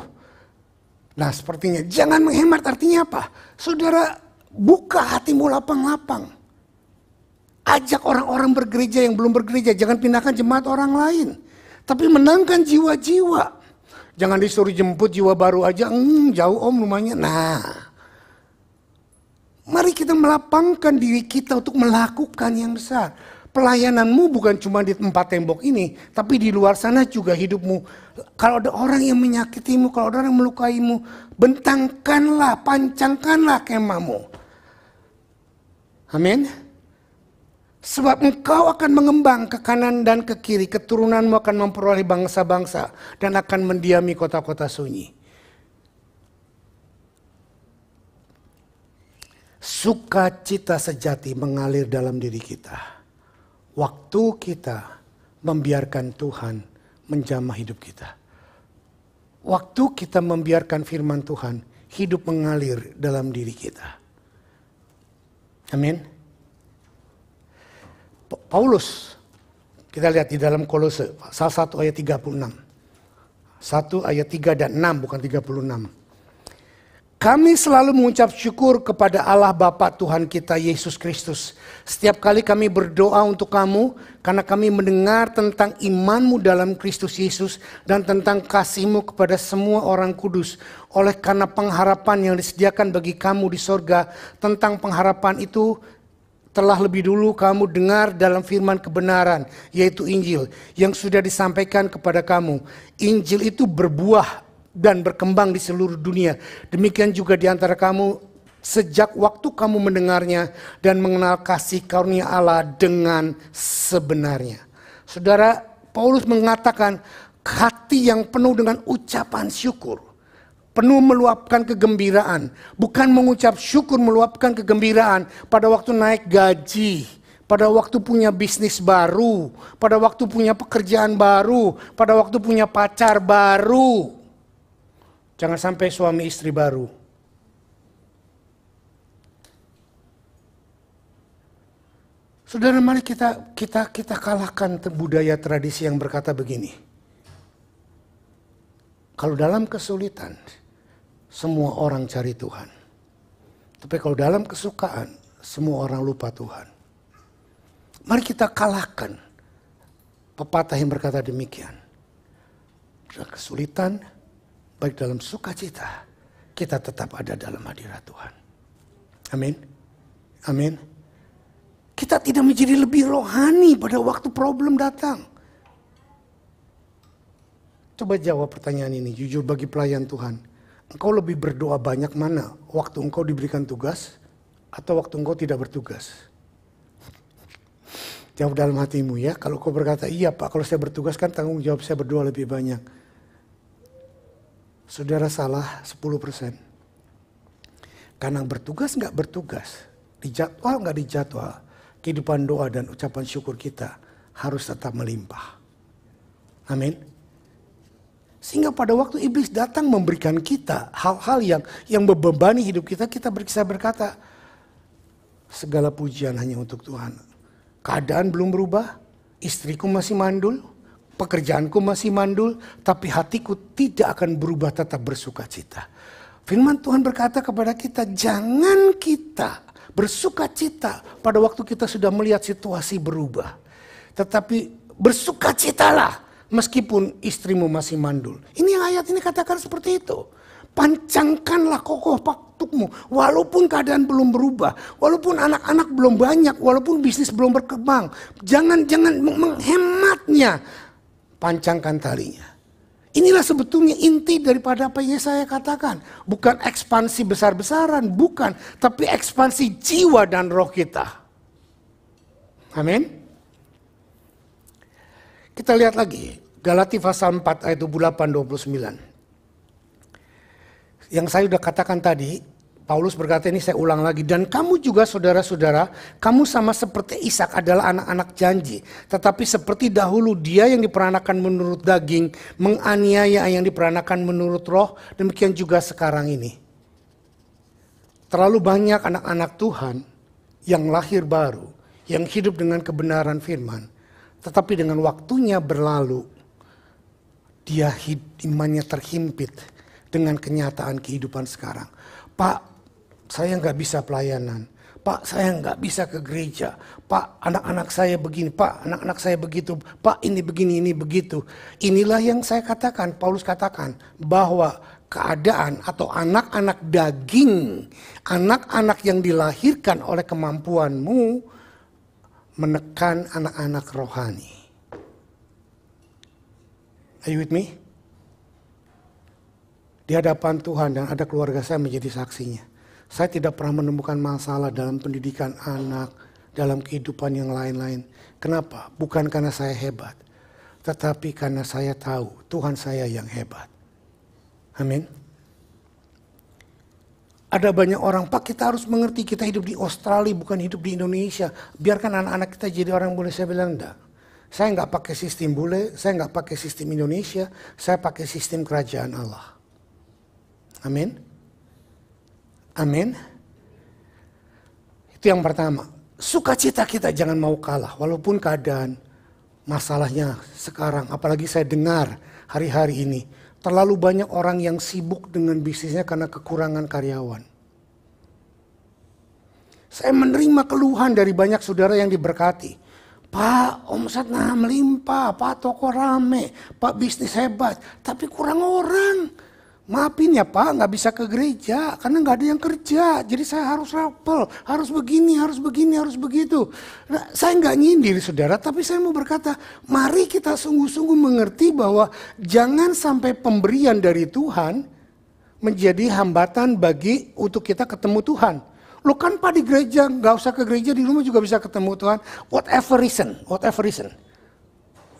Nah sepertinya jangan menghemat artinya apa? Saudara buka hatimu lapang-lapang. Ajak orang-orang bergereja yang belum bergereja, jangan pindahkan jemaat orang lain. Tapi menangkan jiwa-jiwa. Jangan disuruh jemput jiwa baru aja, hmm, jauh om rumahnya. Nah, mari kita melapangkan diri kita untuk melakukan yang besar. Pelayananmu bukan cuma di tempat tembok ini, tapi di luar sana juga hidupmu. Kalau ada orang yang menyakitimu, kalau ada orang yang melukaimu, bentangkanlah, pancangkanlah kemamu. Amin. Sebab engkau akan mengembang ke kanan dan ke kiri, keturunanmu akan memperoleh bangsa-bangsa dan akan mendiami kota-kota sunyi. Sukacita sejati mengalir dalam diri kita. Waktu kita membiarkan Tuhan menjamah hidup kita. Waktu kita membiarkan firman Tuhan hidup mengalir dalam diri kita. Amin. Paulus. Kita lihat di dalam kolose, pasal 1 ayat 36. 1 ayat 3 dan 6, bukan 36. Kami selalu mengucap syukur kepada Allah Bapa Tuhan kita Yesus Kristus. Setiap kali kami berdoa untuk kamu karena kami mendengar tentang imanmu dalam Kristus Yesus dan tentang kasihmu kepada semua orang kudus. Oleh karena pengharapan yang disediakan bagi kamu di sorga tentang pengharapan itu telah lebih dulu kamu dengar dalam firman kebenaran, yaitu Injil, yang sudah disampaikan kepada kamu. Injil itu berbuah dan berkembang di seluruh dunia. Demikian juga di antara kamu sejak waktu kamu mendengarnya dan mengenal kasih karunia Allah dengan sebenarnya. Saudara Paulus mengatakan hati yang penuh dengan ucapan syukur penuh meluapkan kegembiraan. Bukan mengucap syukur meluapkan kegembiraan pada waktu naik gaji, pada waktu punya bisnis baru, pada waktu punya pekerjaan baru, pada waktu punya pacar baru. Jangan sampai suami istri baru. Saudara, mari kita kita kita kalahkan budaya tradisi yang berkata begini. Kalau dalam kesulitan, semua orang cari Tuhan. Tapi kalau dalam kesukaan, semua orang lupa Tuhan. Mari kita kalahkan. Pepatah yang berkata demikian. Dalam kesulitan, baik dalam sukacita, kita tetap ada dalam hadirat Tuhan. Amin. Amin. Kita tidak menjadi lebih rohani pada waktu problem datang. Coba jawab pertanyaan ini, jujur bagi pelayan Tuhan engkau lebih berdoa banyak mana? Waktu engkau diberikan tugas atau waktu engkau tidak bertugas? Jawab dalam hatimu ya. Kalau kau berkata, iya Pak, kalau saya bertugas kan tanggung jawab saya berdoa lebih banyak. Saudara salah 10 persen. Karena bertugas nggak bertugas, dijadwal nggak dijadwal, kehidupan doa dan ucapan syukur kita harus tetap melimpah. Amin. Sehingga pada waktu iblis datang memberikan kita hal-hal yang yang membebani hidup kita, kita bisa berkata, segala pujian hanya untuk Tuhan. Keadaan belum berubah, istriku masih mandul, pekerjaanku masih mandul, tapi hatiku tidak akan berubah tetap bersuka cita. Firman Tuhan berkata kepada kita, jangan kita bersuka cita pada waktu kita sudah melihat situasi berubah. Tetapi bersuka citalah meskipun istrimu masih mandul. Ini yang ayat ini katakan seperti itu. Pancangkanlah kokoh paktukmu, walaupun keadaan belum berubah, walaupun anak-anak belum banyak, walaupun bisnis belum berkembang. Jangan jangan menghematnya, pancangkan talinya. Inilah sebetulnya inti daripada apa yang saya katakan. Bukan ekspansi besar-besaran, bukan. Tapi ekspansi jiwa dan roh kita. Amin. Kita lihat lagi. Galati pasal 4 ayat 28 29. Yang saya sudah katakan tadi, Paulus berkata ini saya ulang lagi dan kamu juga saudara-saudara, kamu sama seperti Ishak adalah anak-anak janji, tetapi seperti dahulu dia yang diperanakan menurut daging, menganiaya yang diperanakan menurut roh, demikian juga sekarang ini. Terlalu banyak anak-anak Tuhan yang lahir baru, yang hidup dengan kebenaran firman, tetapi dengan waktunya berlalu dia imannya terhimpit dengan kenyataan kehidupan sekarang. Pak, saya nggak bisa pelayanan. Pak, saya nggak bisa ke gereja. Pak, anak-anak saya begini. Pak, anak-anak saya begitu. Pak, ini begini, ini begitu. Inilah yang saya katakan, Paulus katakan, bahwa keadaan atau anak-anak daging, anak-anak yang dilahirkan oleh kemampuanmu, menekan anak-anak rohani. Are you with me? Di hadapan Tuhan dan ada keluarga saya menjadi saksinya. Saya tidak pernah menemukan masalah dalam pendidikan anak, dalam kehidupan yang lain-lain. Kenapa? Bukan karena saya hebat, tetapi karena saya tahu Tuhan saya yang hebat. Amin. Ada banyak orang, Pak kita harus mengerti kita hidup di Australia bukan hidup di Indonesia. Biarkan anak-anak kita jadi orang boleh saya bilang enggak. Saya nggak pakai sistem bule, saya nggak pakai sistem Indonesia, saya pakai sistem kerajaan Allah. Amin. Amin. Itu yang pertama. Sukacita kita jangan mau kalah walaupun keadaan masalahnya sekarang. Apalagi saya dengar hari-hari ini terlalu banyak orang yang sibuk dengan bisnisnya karena kekurangan karyawan. Saya menerima keluhan dari banyak saudara yang diberkati. Pak, omset nah melimpah, Pak toko rame, Pak bisnis hebat, tapi kurang orang. Maafin ya Pak, nggak bisa ke gereja karena nggak ada yang kerja. Jadi saya harus rapel, harus begini, harus begini, harus begitu. Nah, saya nggak nyindir saudara, tapi saya mau berkata, mari kita sungguh-sungguh mengerti bahwa jangan sampai pemberian dari Tuhan menjadi hambatan bagi untuk kita ketemu Tuhan. Lu kan pak di gereja, nggak usah ke gereja, di rumah juga bisa ketemu Tuhan. Whatever reason, whatever reason.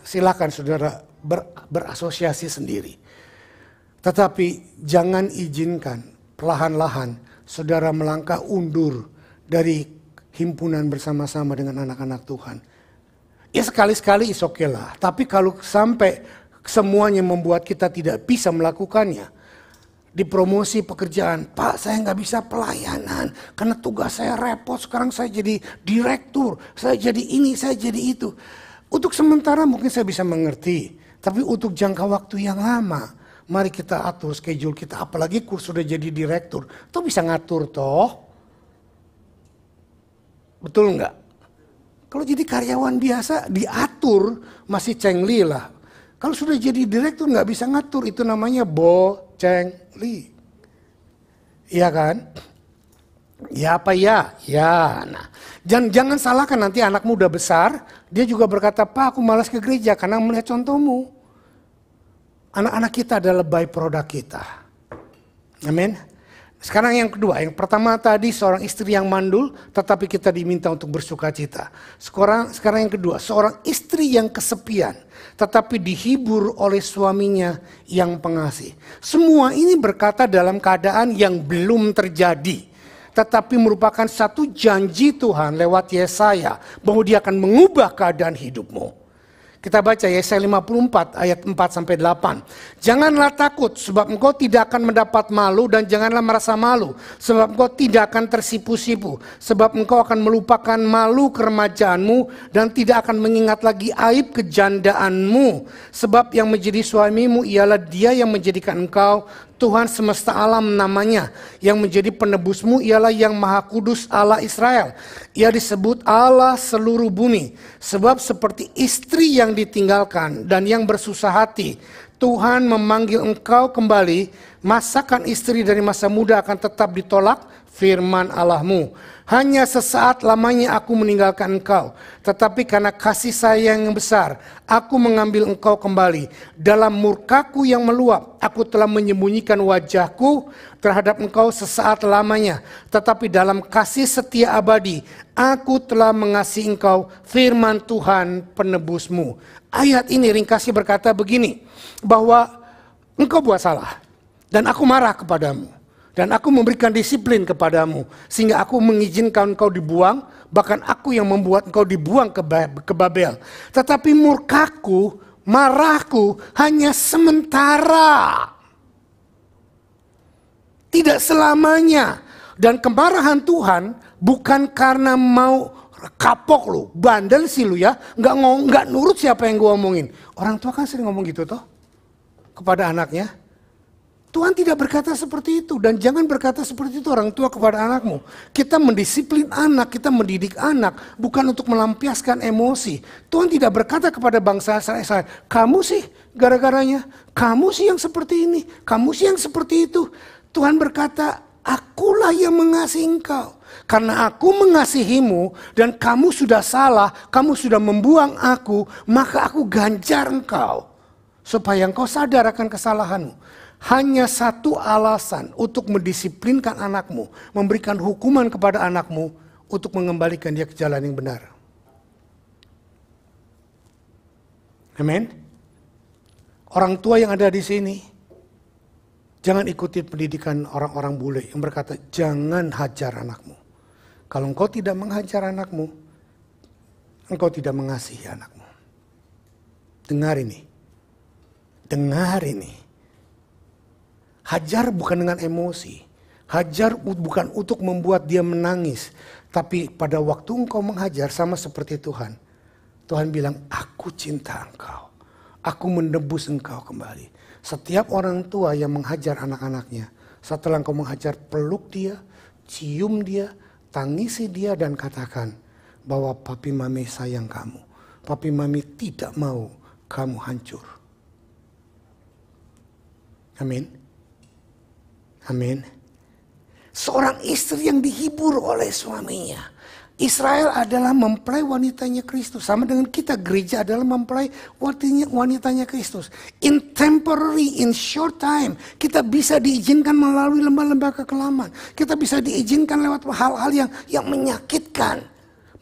Silakan saudara ber, berasosiasi sendiri. Tetapi jangan izinkan perlahan-lahan saudara melangkah undur dari himpunan bersama-sama dengan anak-anak Tuhan. Ya sekali-sekali is okay Tapi kalau sampai semuanya membuat kita tidak bisa melakukannya, di promosi pekerjaan. Pak, saya nggak bisa pelayanan karena tugas saya repot. Sekarang saya jadi direktur, saya jadi ini, saya jadi itu. Untuk sementara mungkin saya bisa mengerti, tapi untuk jangka waktu yang lama, mari kita atur schedule kita. Apalagi kursus sudah jadi direktur, itu bisa ngatur toh. Betul nggak? Kalau jadi karyawan biasa diatur masih cengli lah kalau sudah jadi direktur nggak bisa ngatur, itu namanya bo bocengli. Iya kan? Ya apa ya? Ya. Nah, jangan jangan salahkan nanti anak muda besar, dia juga berkata, "Pak, aku malas ke gereja karena melihat contohmu." Anak-anak kita adalah by produk kita. Amin. Sekarang yang kedua, yang pertama tadi seorang istri yang mandul, tetapi kita diminta untuk bersuka cita. Sekarang, sekarang yang kedua, seorang istri yang kesepian, tetapi dihibur oleh suaminya yang pengasih. Semua ini berkata dalam keadaan yang belum terjadi, tetapi merupakan satu janji Tuhan lewat Yesaya bahwa Dia akan mengubah keadaan hidupmu. Kita baca Yesaya 54 ayat 4 sampai 8. Janganlah takut sebab engkau tidak akan mendapat malu dan janganlah merasa malu sebab engkau tidak akan tersipu-sipu sebab engkau akan melupakan malu keremajaanmu dan tidak akan mengingat lagi aib kejandaanmu sebab yang menjadi suamimu ialah dia yang menjadikan engkau Tuhan semesta alam namanya. Yang menjadi penebusmu ialah yang maha kudus Allah Israel. Ia disebut Allah seluruh bumi. Sebab seperti istri yang ditinggalkan dan yang bersusah hati. Tuhan memanggil engkau kembali. Masakan istri dari masa muda akan tetap ditolak firman Allahmu hanya sesaat lamanya aku meninggalkan engkau, tetapi karena kasih sayang yang besar, aku mengambil engkau kembali. Dalam murkaku yang meluap, aku telah menyembunyikan wajahku terhadap engkau sesaat lamanya, tetapi dalam kasih setia abadi, aku telah mengasihi engkau, firman Tuhan penebusmu. Ayat ini ringkasnya berkata begini, bahwa engkau buat salah, dan aku marah kepadamu dan aku memberikan disiplin kepadamu, sehingga aku mengizinkan engkau dibuang, bahkan aku yang membuat engkau dibuang ke, ke Babel. Tetapi murkaku, marahku hanya sementara. Tidak selamanya. Dan kemarahan Tuhan bukan karena mau kapok lu, bandel sih lu ya, nggak nggak nurut siapa yang gue omongin. Orang tua kan sering ngomong gitu toh kepada anaknya. Tuhan tidak berkata seperti itu dan jangan berkata seperti itu orang tua kepada anakmu. Kita mendisiplin anak, kita mendidik anak bukan untuk melampiaskan emosi. Tuhan tidak berkata kepada bangsa saya, kamu sih gara-garanya, kamu sih yang seperti ini, kamu sih yang seperti itu. Tuhan berkata, akulah yang mengasihi engkau. Karena aku mengasihimu dan kamu sudah salah, kamu sudah membuang aku, maka aku ganjar engkau. Supaya engkau sadar akan kesalahanmu hanya satu alasan untuk mendisiplinkan anakmu, memberikan hukuman kepada anakmu untuk mengembalikan dia ke jalan yang benar. Amin. Orang tua yang ada di sini, jangan ikuti pendidikan orang-orang bule yang berkata, jangan hajar anakmu. Kalau engkau tidak menghajar anakmu, engkau tidak mengasihi anakmu. Dengar ini. Dengar ini Hajar bukan dengan emosi. Hajar bukan untuk membuat dia menangis. Tapi pada waktu engkau menghajar sama seperti Tuhan. Tuhan bilang, aku cinta engkau. Aku menebus engkau kembali. Setiap orang tua yang menghajar anak-anaknya. Setelah engkau menghajar, peluk dia, cium dia, tangisi dia dan katakan bahwa papi mami sayang kamu. Papi mami tidak mau kamu hancur. Amin. Amin. Seorang istri yang dihibur oleh suaminya. Israel adalah mempelai wanitanya Kristus. Sama dengan kita gereja adalah mempelai wanitanya Kristus. In temporary, in short time. Kita bisa diizinkan melalui lembah-lembah kekelaman. Kita bisa diizinkan lewat hal-hal yang yang menyakitkan.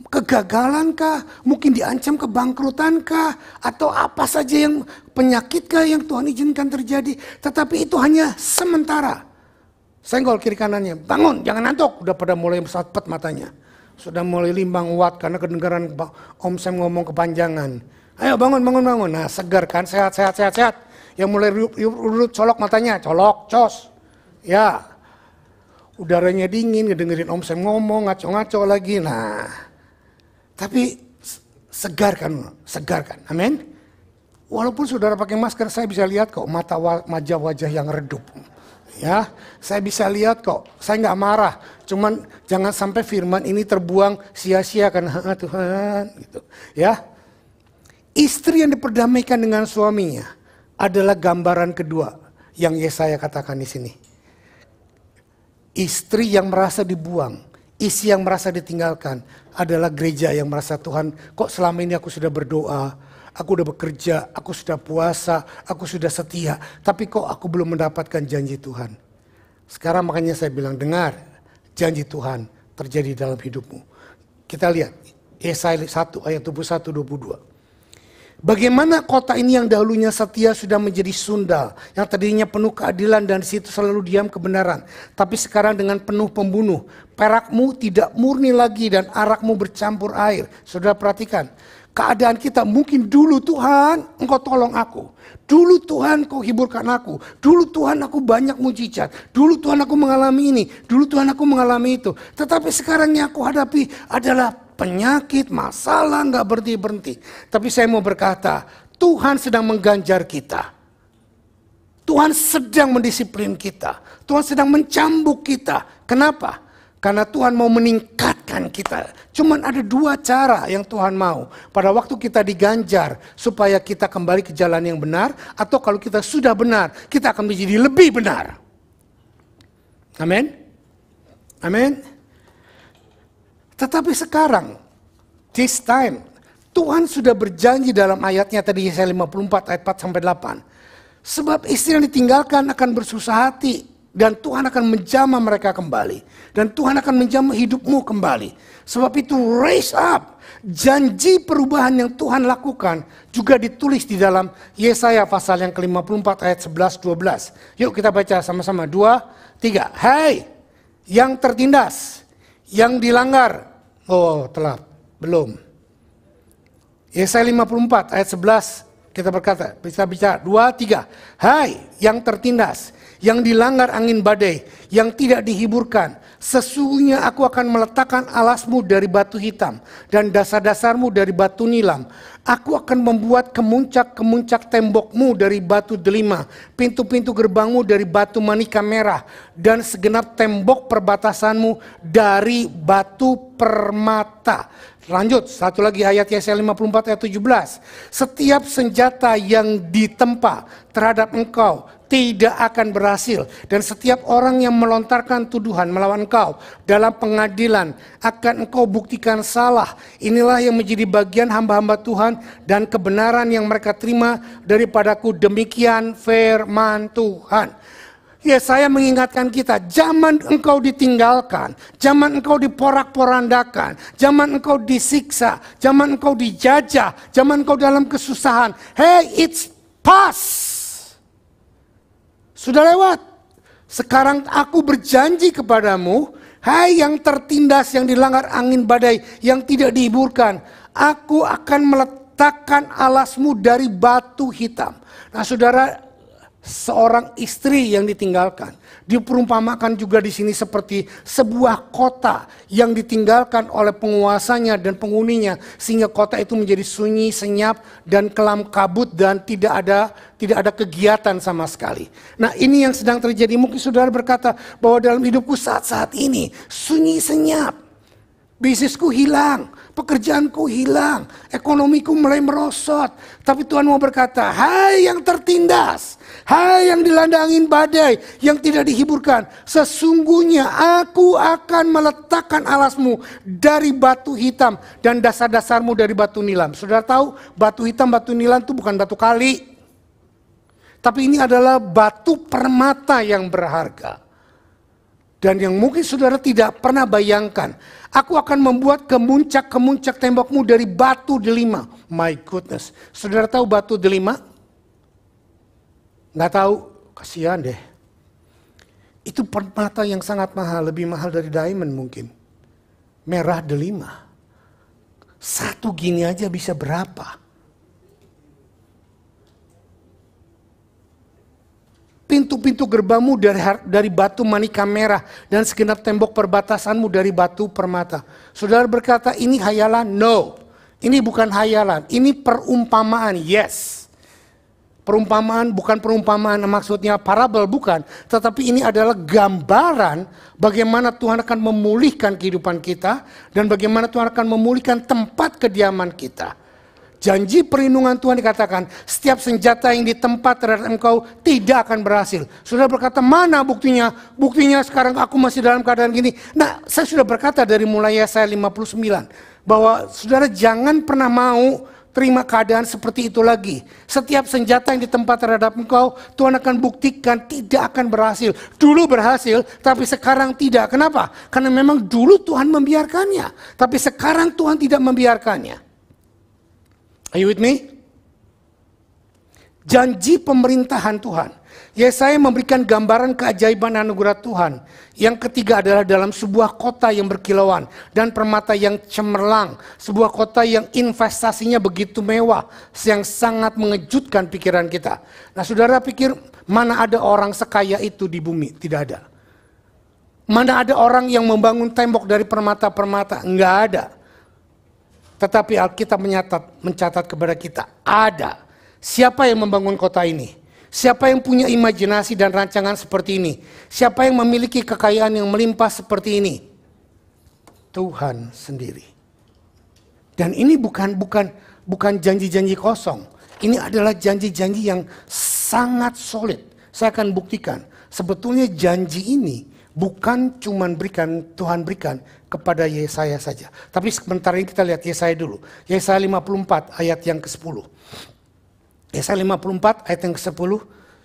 Kegagalankah? Mungkin diancam kebangkrutankah? Atau apa saja yang penyakitkah yang Tuhan izinkan terjadi? Tetapi itu hanya sementara. Senggol kiri kanannya, bangun, jangan ngantuk. Udah pada mulai satpet matanya. Sudah mulai limbang uat karena kedengaran Om Sam ngomong kepanjangan. Ayo bangun, bangun, bangun. Nah segar kan, sehat, sehat, sehat, sehat. Yang mulai riup, colok matanya, colok, cos. Ya, udaranya dingin, ngedengerin Om Sam ngomong, ngaco-ngaco lagi. Nah, tapi segar kan, segar kan, amin. Walaupun saudara pakai masker, saya bisa lihat kok mata wajah-wajah yang redup. Ya, saya bisa lihat kok. Saya nggak marah. Cuman jangan sampai firman ini terbuang sia-sia karena Tuhan gitu. Ya. Istri yang diperdamaikan dengan suaminya adalah gambaran kedua yang Yesaya katakan di sini. Istri yang merasa dibuang, isi yang merasa ditinggalkan adalah gereja yang merasa Tuhan, kok selama ini aku sudah berdoa, aku sudah bekerja, aku sudah puasa, aku sudah setia, tapi kok aku belum mendapatkan janji Tuhan. Sekarang makanya saya bilang, dengar, janji Tuhan terjadi dalam hidupmu. Kita lihat, Yesaya 1 ayat 21 22. Bagaimana kota ini yang dahulunya setia sudah menjadi sundal, yang tadinya penuh keadilan dan situ selalu diam kebenaran. Tapi sekarang dengan penuh pembunuh, perakmu tidak murni lagi dan arakmu bercampur air. Saudara perhatikan, keadaan kita. Mungkin dulu Tuhan engkau tolong aku. Dulu Tuhan kau hiburkan aku. Dulu Tuhan aku banyak mujizat. Dulu Tuhan aku mengalami ini. Dulu Tuhan aku mengalami itu. Tetapi sekarang yang aku hadapi adalah penyakit, masalah nggak berhenti-berhenti. Tapi saya mau berkata, Tuhan sedang mengganjar kita. Tuhan sedang mendisiplin kita. Tuhan sedang mencambuk kita. Kenapa? Karena Tuhan mau meningkat kita. Cuman ada dua cara yang Tuhan mau. Pada waktu kita diganjar supaya kita kembali ke jalan yang benar atau kalau kita sudah benar, kita akan menjadi lebih benar. Amin. Amin. Tetapi sekarang this time Tuhan sudah berjanji dalam ayatnya tadi Yesaya 54 ayat 4 sampai 8. Sebab istri yang ditinggalkan akan bersusah hati dan Tuhan akan menjamah mereka kembali. Dan Tuhan akan menjamah hidupmu kembali. Sebab itu raise up. Janji perubahan yang Tuhan lakukan juga ditulis di dalam Yesaya pasal yang ke-54 ayat 11-12. Yuk kita baca sama-sama. Dua, tiga. Hai, hey, yang tertindas, yang dilanggar. Oh, telat Belum. Yesaya 54 ayat 11 kita berkata, bisa bicara, dua, tiga. Hai yang tertindas, yang dilanggar angin badai, yang tidak dihiburkan. Sesungguhnya aku akan meletakkan alasmu dari batu hitam dan dasar-dasarmu dari batu nilam. Aku akan membuat kemuncak-kemuncak tembokmu dari batu delima, pintu-pintu gerbangmu dari batu manika merah, dan segenap tembok perbatasanmu dari batu permata. Lanjut, satu lagi ayat Yesaya 54 ayat 17. Setiap senjata yang ditempa terhadap engkau tidak akan berhasil. Dan setiap orang yang melontarkan tuduhan melawan engkau dalam pengadilan akan engkau buktikan salah. Inilah yang menjadi bagian hamba-hamba Tuhan dan kebenaran yang mereka terima daripadaku. Demikian firman Tuhan. Ya saya mengingatkan kita, zaman engkau ditinggalkan, zaman engkau diporak-porandakan, zaman engkau disiksa, zaman engkau dijajah, zaman engkau dalam kesusahan. Hey, it's past. Sudah lewat. Sekarang aku berjanji kepadamu, hai hey, yang tertindas, yang dilanggar angin badai, yang tidak dihiburkan, aku akan meletakkan alasmu dari batu hitam. Nah, saudara, seorang istri yang ditinggalkan. Diperumpamakan juga di sini seperti sebuah kota yang ditinggalkan oleh penguasanya dan penghuninya sehingga kota itu menjadi sunyi, senyap dan kelam kabut dan tidak ada tidak ada kegiatan sama sekali. Nah, ini yang sedang terjadi. Mungkin saudara berkata bahwa dalam hidupku saat-saat ini sunyi senyap. Bisnisku hilang, pekerjaanku hilang, ekonomiku mulai merosot. Tapi Tuhan mau berkata, hai yang tertindas, hai yang dilanda angin badai, yang tidak dihiburkan. Sesungguhnya aku akan meletakkan alasmu dari batu hitam dan dasar-dasarmu dari batu nilam. Sudah tahu batu hitam, batu nilam itu bukan batu kali. Tapi ini adalah batu permata yang berharga dan yang mungkin saudara tidak pernah bayangkan. Aku akan membuat kemuncak-kemuncak tembokmu dari batu delima. My goodness. Saudara tahu batu delima? Nggak tahu, kasihan deh. Itu permata yang sangat mahal, lebih mahal dari diamond mungkin. Merah delima. Satu gini aja bisa berapa? pintu-pintu gerbamu dari, dari batu manika merah dan segenap tembok perbatasanmu dari batu permata. Saudara berkata, ini hayalan? No. Ini bukan hayalan, ini perumpamaan. Yes. Perumpamaan bukan perumpamaan maksudnya parabel bukan, tetapi ini adalah gambaran bagaimana Tuhan akan memulihkan kehidupan kita dan bagaimana Tuhan akan memulihkan tempat kediaman kita janji perlindungan Tuhan dikatakan, setiap senjata yang ditempat terhadap engkau tidak akan berhasil. Sudah berkata, mana buktinya? Buktinya sekarang aku masih dalam keadaan gini. Nah, saya sudah berkata dari mulai saya 59, bahwa saudara jangan pernah mau terima keadaan seperti itu lagi. Setiap senjata yang ditempat terhadap engkau, Tuhan akan buktikan tidak akan berhasil. Dulu berhasil, tapi sekarang tidak. Kenapa? Karena memang dulu Tuhan membiarkannya, tapi sekarang Tuhan tidak membiarkannya. Are you with me? Janji pemerintahan Tuhan. Yesaya memberikan gambaran keajaiban anugerah Tuhan. Yang ketiga adalah dalam sebuah kota yang berkilauan dan permata yang cemerlang. Sebuah kota yang investasinya begitu mewah, yang sangat mengejutkan pikiran kita. Nah saudara pikir, mana ada orang sekaya itu di bumi? Tidak ada. Mana ada orang yang membangun tembok dari permata-permata? Enggak ada. Tetapi Alkitab menyatat, mencatat kepada kita, ada. Siapa yang membangun kota ini? Siapa yang punya imajinasi dan rancangan seperti ini? Siapa yang memiliki kekayaan yang melimpah seperti ini? Tuhan sendiri. Dan ini bukan bukan bukan janji-janji kosong. Ini adalah janji-janji yang sangat solid. Saya akan buktikan. Sebetulnya janji ini bukan cuma berikan Tuhan berikan kepada Yesaya saja. Tapi sebentar ini kita lihat Yesaya dulu. Yesaya 54 ayat yang ke-10. Yesaya 54 ayat yang ke-10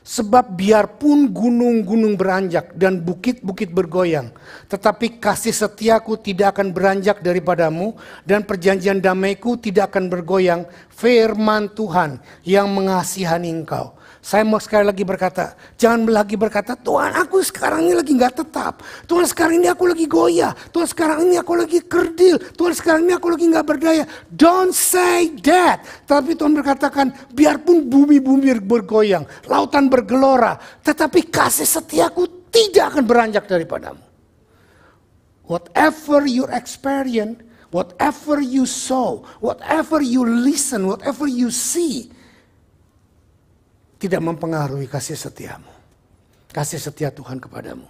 Sebab biarpun gunung-gunung beranjak dan bukit-bukit bergoyang, tetapi kasih setiaku tidak akan beranjak daripadamu dan perjanjian damaiku tidak akan bergoyang, firman Tuhan yang mengasihani engkau. Saya mau sekali lagi berkata, jangan lagi berkata, Tuhan aku sekarang ini lagi nggak tetap. Tuhan sekarang ini aku lagi goyah. Tuhan sekarang ini aku lagi kerdil. Tuhan sekarang ini aku lagi nggak berdaya. Don't say that. Tapi Tuhan berkatakan, biarpun bumi-bumi bergoyang, lautan bergelora, tetapi kasih setiaku tidak akan beranjak daripadamu. Whatever your experience, whatever you saw, whatever you listen, whatever you see, tidak mempengaruhi kasih setiamu. Kasih setia Tuhan kepadamu.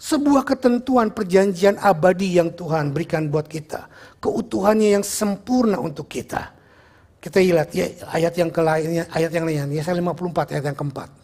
Sebuah ketentuan perjanjian abadi yang Tuhan berikan buat kita. Keutuhannya yang sempurna untuk kita. Kita lihat ya, ayat yang ke lainnya, ayat yang lainnya, Yesaya 54 ayat yang keempat.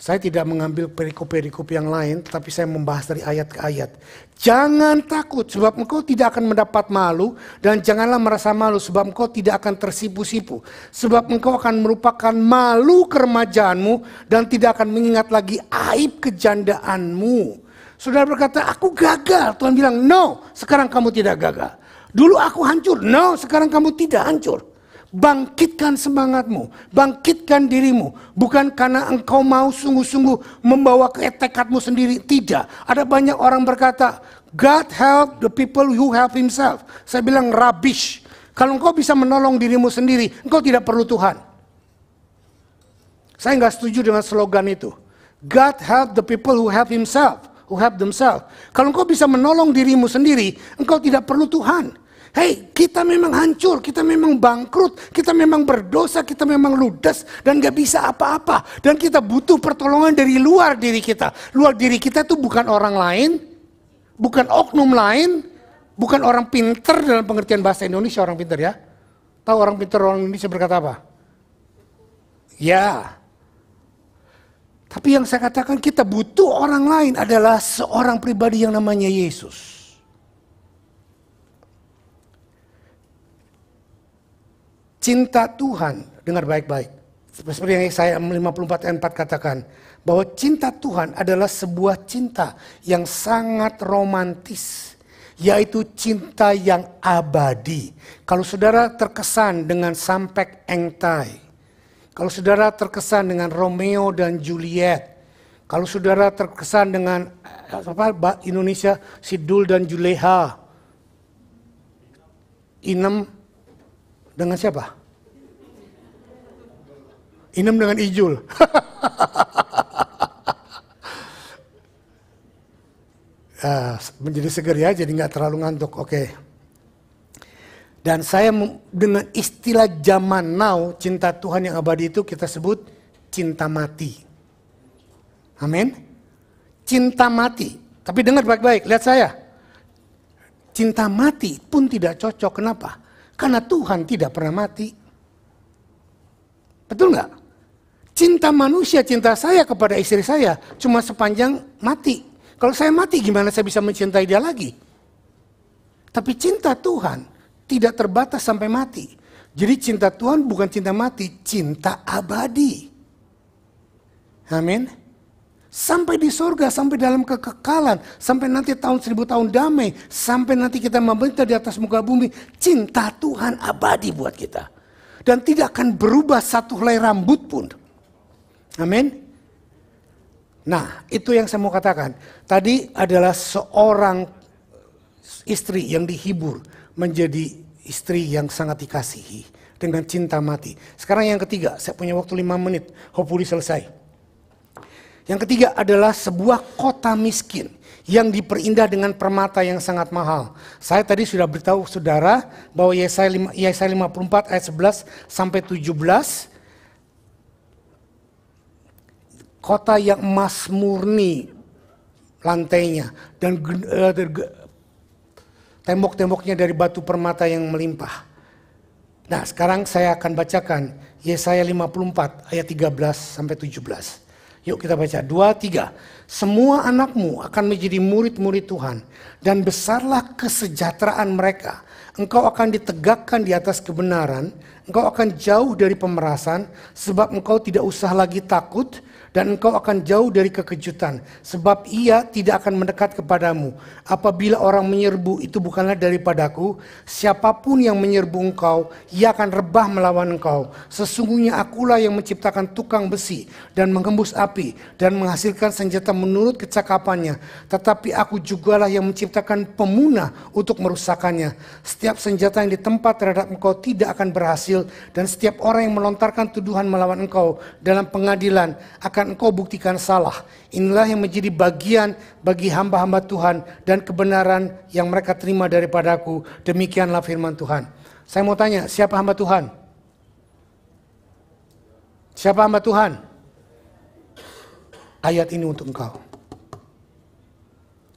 Saya tidak mengambil perikop-perikop yang lain, tetapi saya membahas dari ayat ke ayat. Jangan takut, sebab engkau tidak akan mendapat malu, dan janganlah merasa malu, sebab engkau tidak akan tersipu-sipu. Sebab engkau akan merupakan malu keremajaanmu, dan tidak akan mengingat lagi aib kejandaanmu. Saudara berkata, aku gagal. Tuhan bilang, no, sekarang kamu tidak gagal. Dulu aku hancur, no, sekarang kamu tidak hancur bangkitkan semangatmu, bangkitkan dirimu. Bukan karena engkau mau sungguh-sungguh membawa ketekatmu sendiri, tidak. Ada banyak orang berkata, God help the people who help himself. Saya bilang rubbish. Kalau engkau bisa menolong dirimu sendiri, engkau tidak perlu Tuhan. Saya nggak setuju dengan slogan itu. God help the people who help himself, who help themselves. Kalau engkau bisa menolong dirimu sendiri, engkau tidak perlu Tuhan. Hei, kita memang hancur, kita memang bangkrut, kita memang berdosa, kita memang ludes dan gak bisa apa-apa. Dan kita butuh pertolongan dari luar diri kita. Luar diri kita itu bukan orang lain, bukan oknum lain, bukan orang pinter dalam pengertian bahasa Indonesia orang pinter ya. Tahu orang pinter orang Indonesia berkata apa? Ya. Tapi yang saya katakan kita butuh orang lain adalah seorang pribadi yang namanya Yesus. cinta Tuhan, dengar baik-baik. Seperti yang saya 54 ayat 4 katakan, bahwa cinta Tuhan adalah sebuah cinta yang sangat romantis, yaitu cinta yang abadi. Kalau saudara terkesan dengan Sampek Engtai, kalau saudara terkesan dengan Romeo dan Juliet, kalau saudara terkesan dengan eh, apa Indonesia Sidul dan Juleha, Inem dengan siapa? Inem dengan Ijul. uh, (laughs) menjadi seger ya, jadi nggak terlalu ngantuk. Oke. Okay. Dan saya dengan istilah zaman now, cinta Tuhan yang abadi itu kita sebut cinta mati. Amin. Cinta mati. Tapi dengar baik-baik, lihat saya. Cinta mati pun tidak cocok. Kenapa? Karena Tuhan tidak pernah mati. Betul nggak? Cinta manusia, cinta saya kepada istri saya cuma sepanjang mati. Kalau saya mati gimana saya bisa mencintai dia lagi? Tapi cinta Tuhan tidak terbatas sampai mati. Jadi cinta Tuhan bukan cinta mati, cinta abadi. Amin. Sampai di surga, sampai dalam kekekalan, sampai nanti tahun seribu tahun damai, sampai nanti kita memerintah di atas muka bumi, cinta Tuhan abadi buat kita. Dan tidak akan berubah satu helai rambut pun. Amin. Nah, itu yang saya mau katakan. Tadi adalah seorang istri yang dihibur menjadi istri yang sangat dikasihi dengan cinta mati. Sekarang yang ketiga, saya punya waktu lima menit, hopefully selesai. Yang ketiga adalah sebuah kota miskin yang diperindah dengan permata yang sangat mahal. Saya tadi sudah beritahu saudara bahwa Yesaya 54 ayat 11 sampai 17 kota yang emas murni lantainya dan eh, tembok-temboknya dari batu permata yang melimpah. Nah, sekarang saya akan bacakan Yesaya 54 ayat 13 sampai 17. Yuk kita baca dua tiga. Semua anakmu akan menjadi murid-murid Tuhan dan besarlah kesejahteraan mereka. Engkau akan ditegakkan di atas kebenaran, engkau akan jauh dari pemerasan sebab engkau tidak usah lagi takut dan engkau akan jauh dari kekejutan, sebab ia tidak akan mendekat kepadamu. Apabila orang menyerbu itu bukanlah daripadaku, siapapun yang menyerbu engkau, ia akan rebah melawan engkau. Sesungguhnya akulah yang menciptakan tukang besi dan mengembus api dan menghasilkan senjata menurut kecakapannya. Tetapi aku jugalah yang menciptakan pemunah untuk merusakannya. Setiap senjata yang ditempat terhadap engkau tidak akan berhasil dan setiap orang yang melontarkan tuduhan melawan engkau dalam pengadilan akan akan engkau buktikan salah. Inilah yang menjadi bagian bagi hamba-hamba Tuhan dan kebenaran yang mereka terima daripadaku. Demikianlah firman Tuhan. Saya mau tanya, siapa hamba Tuhan? Siapa hamba Tuhan? Ayat ini untuk engkau.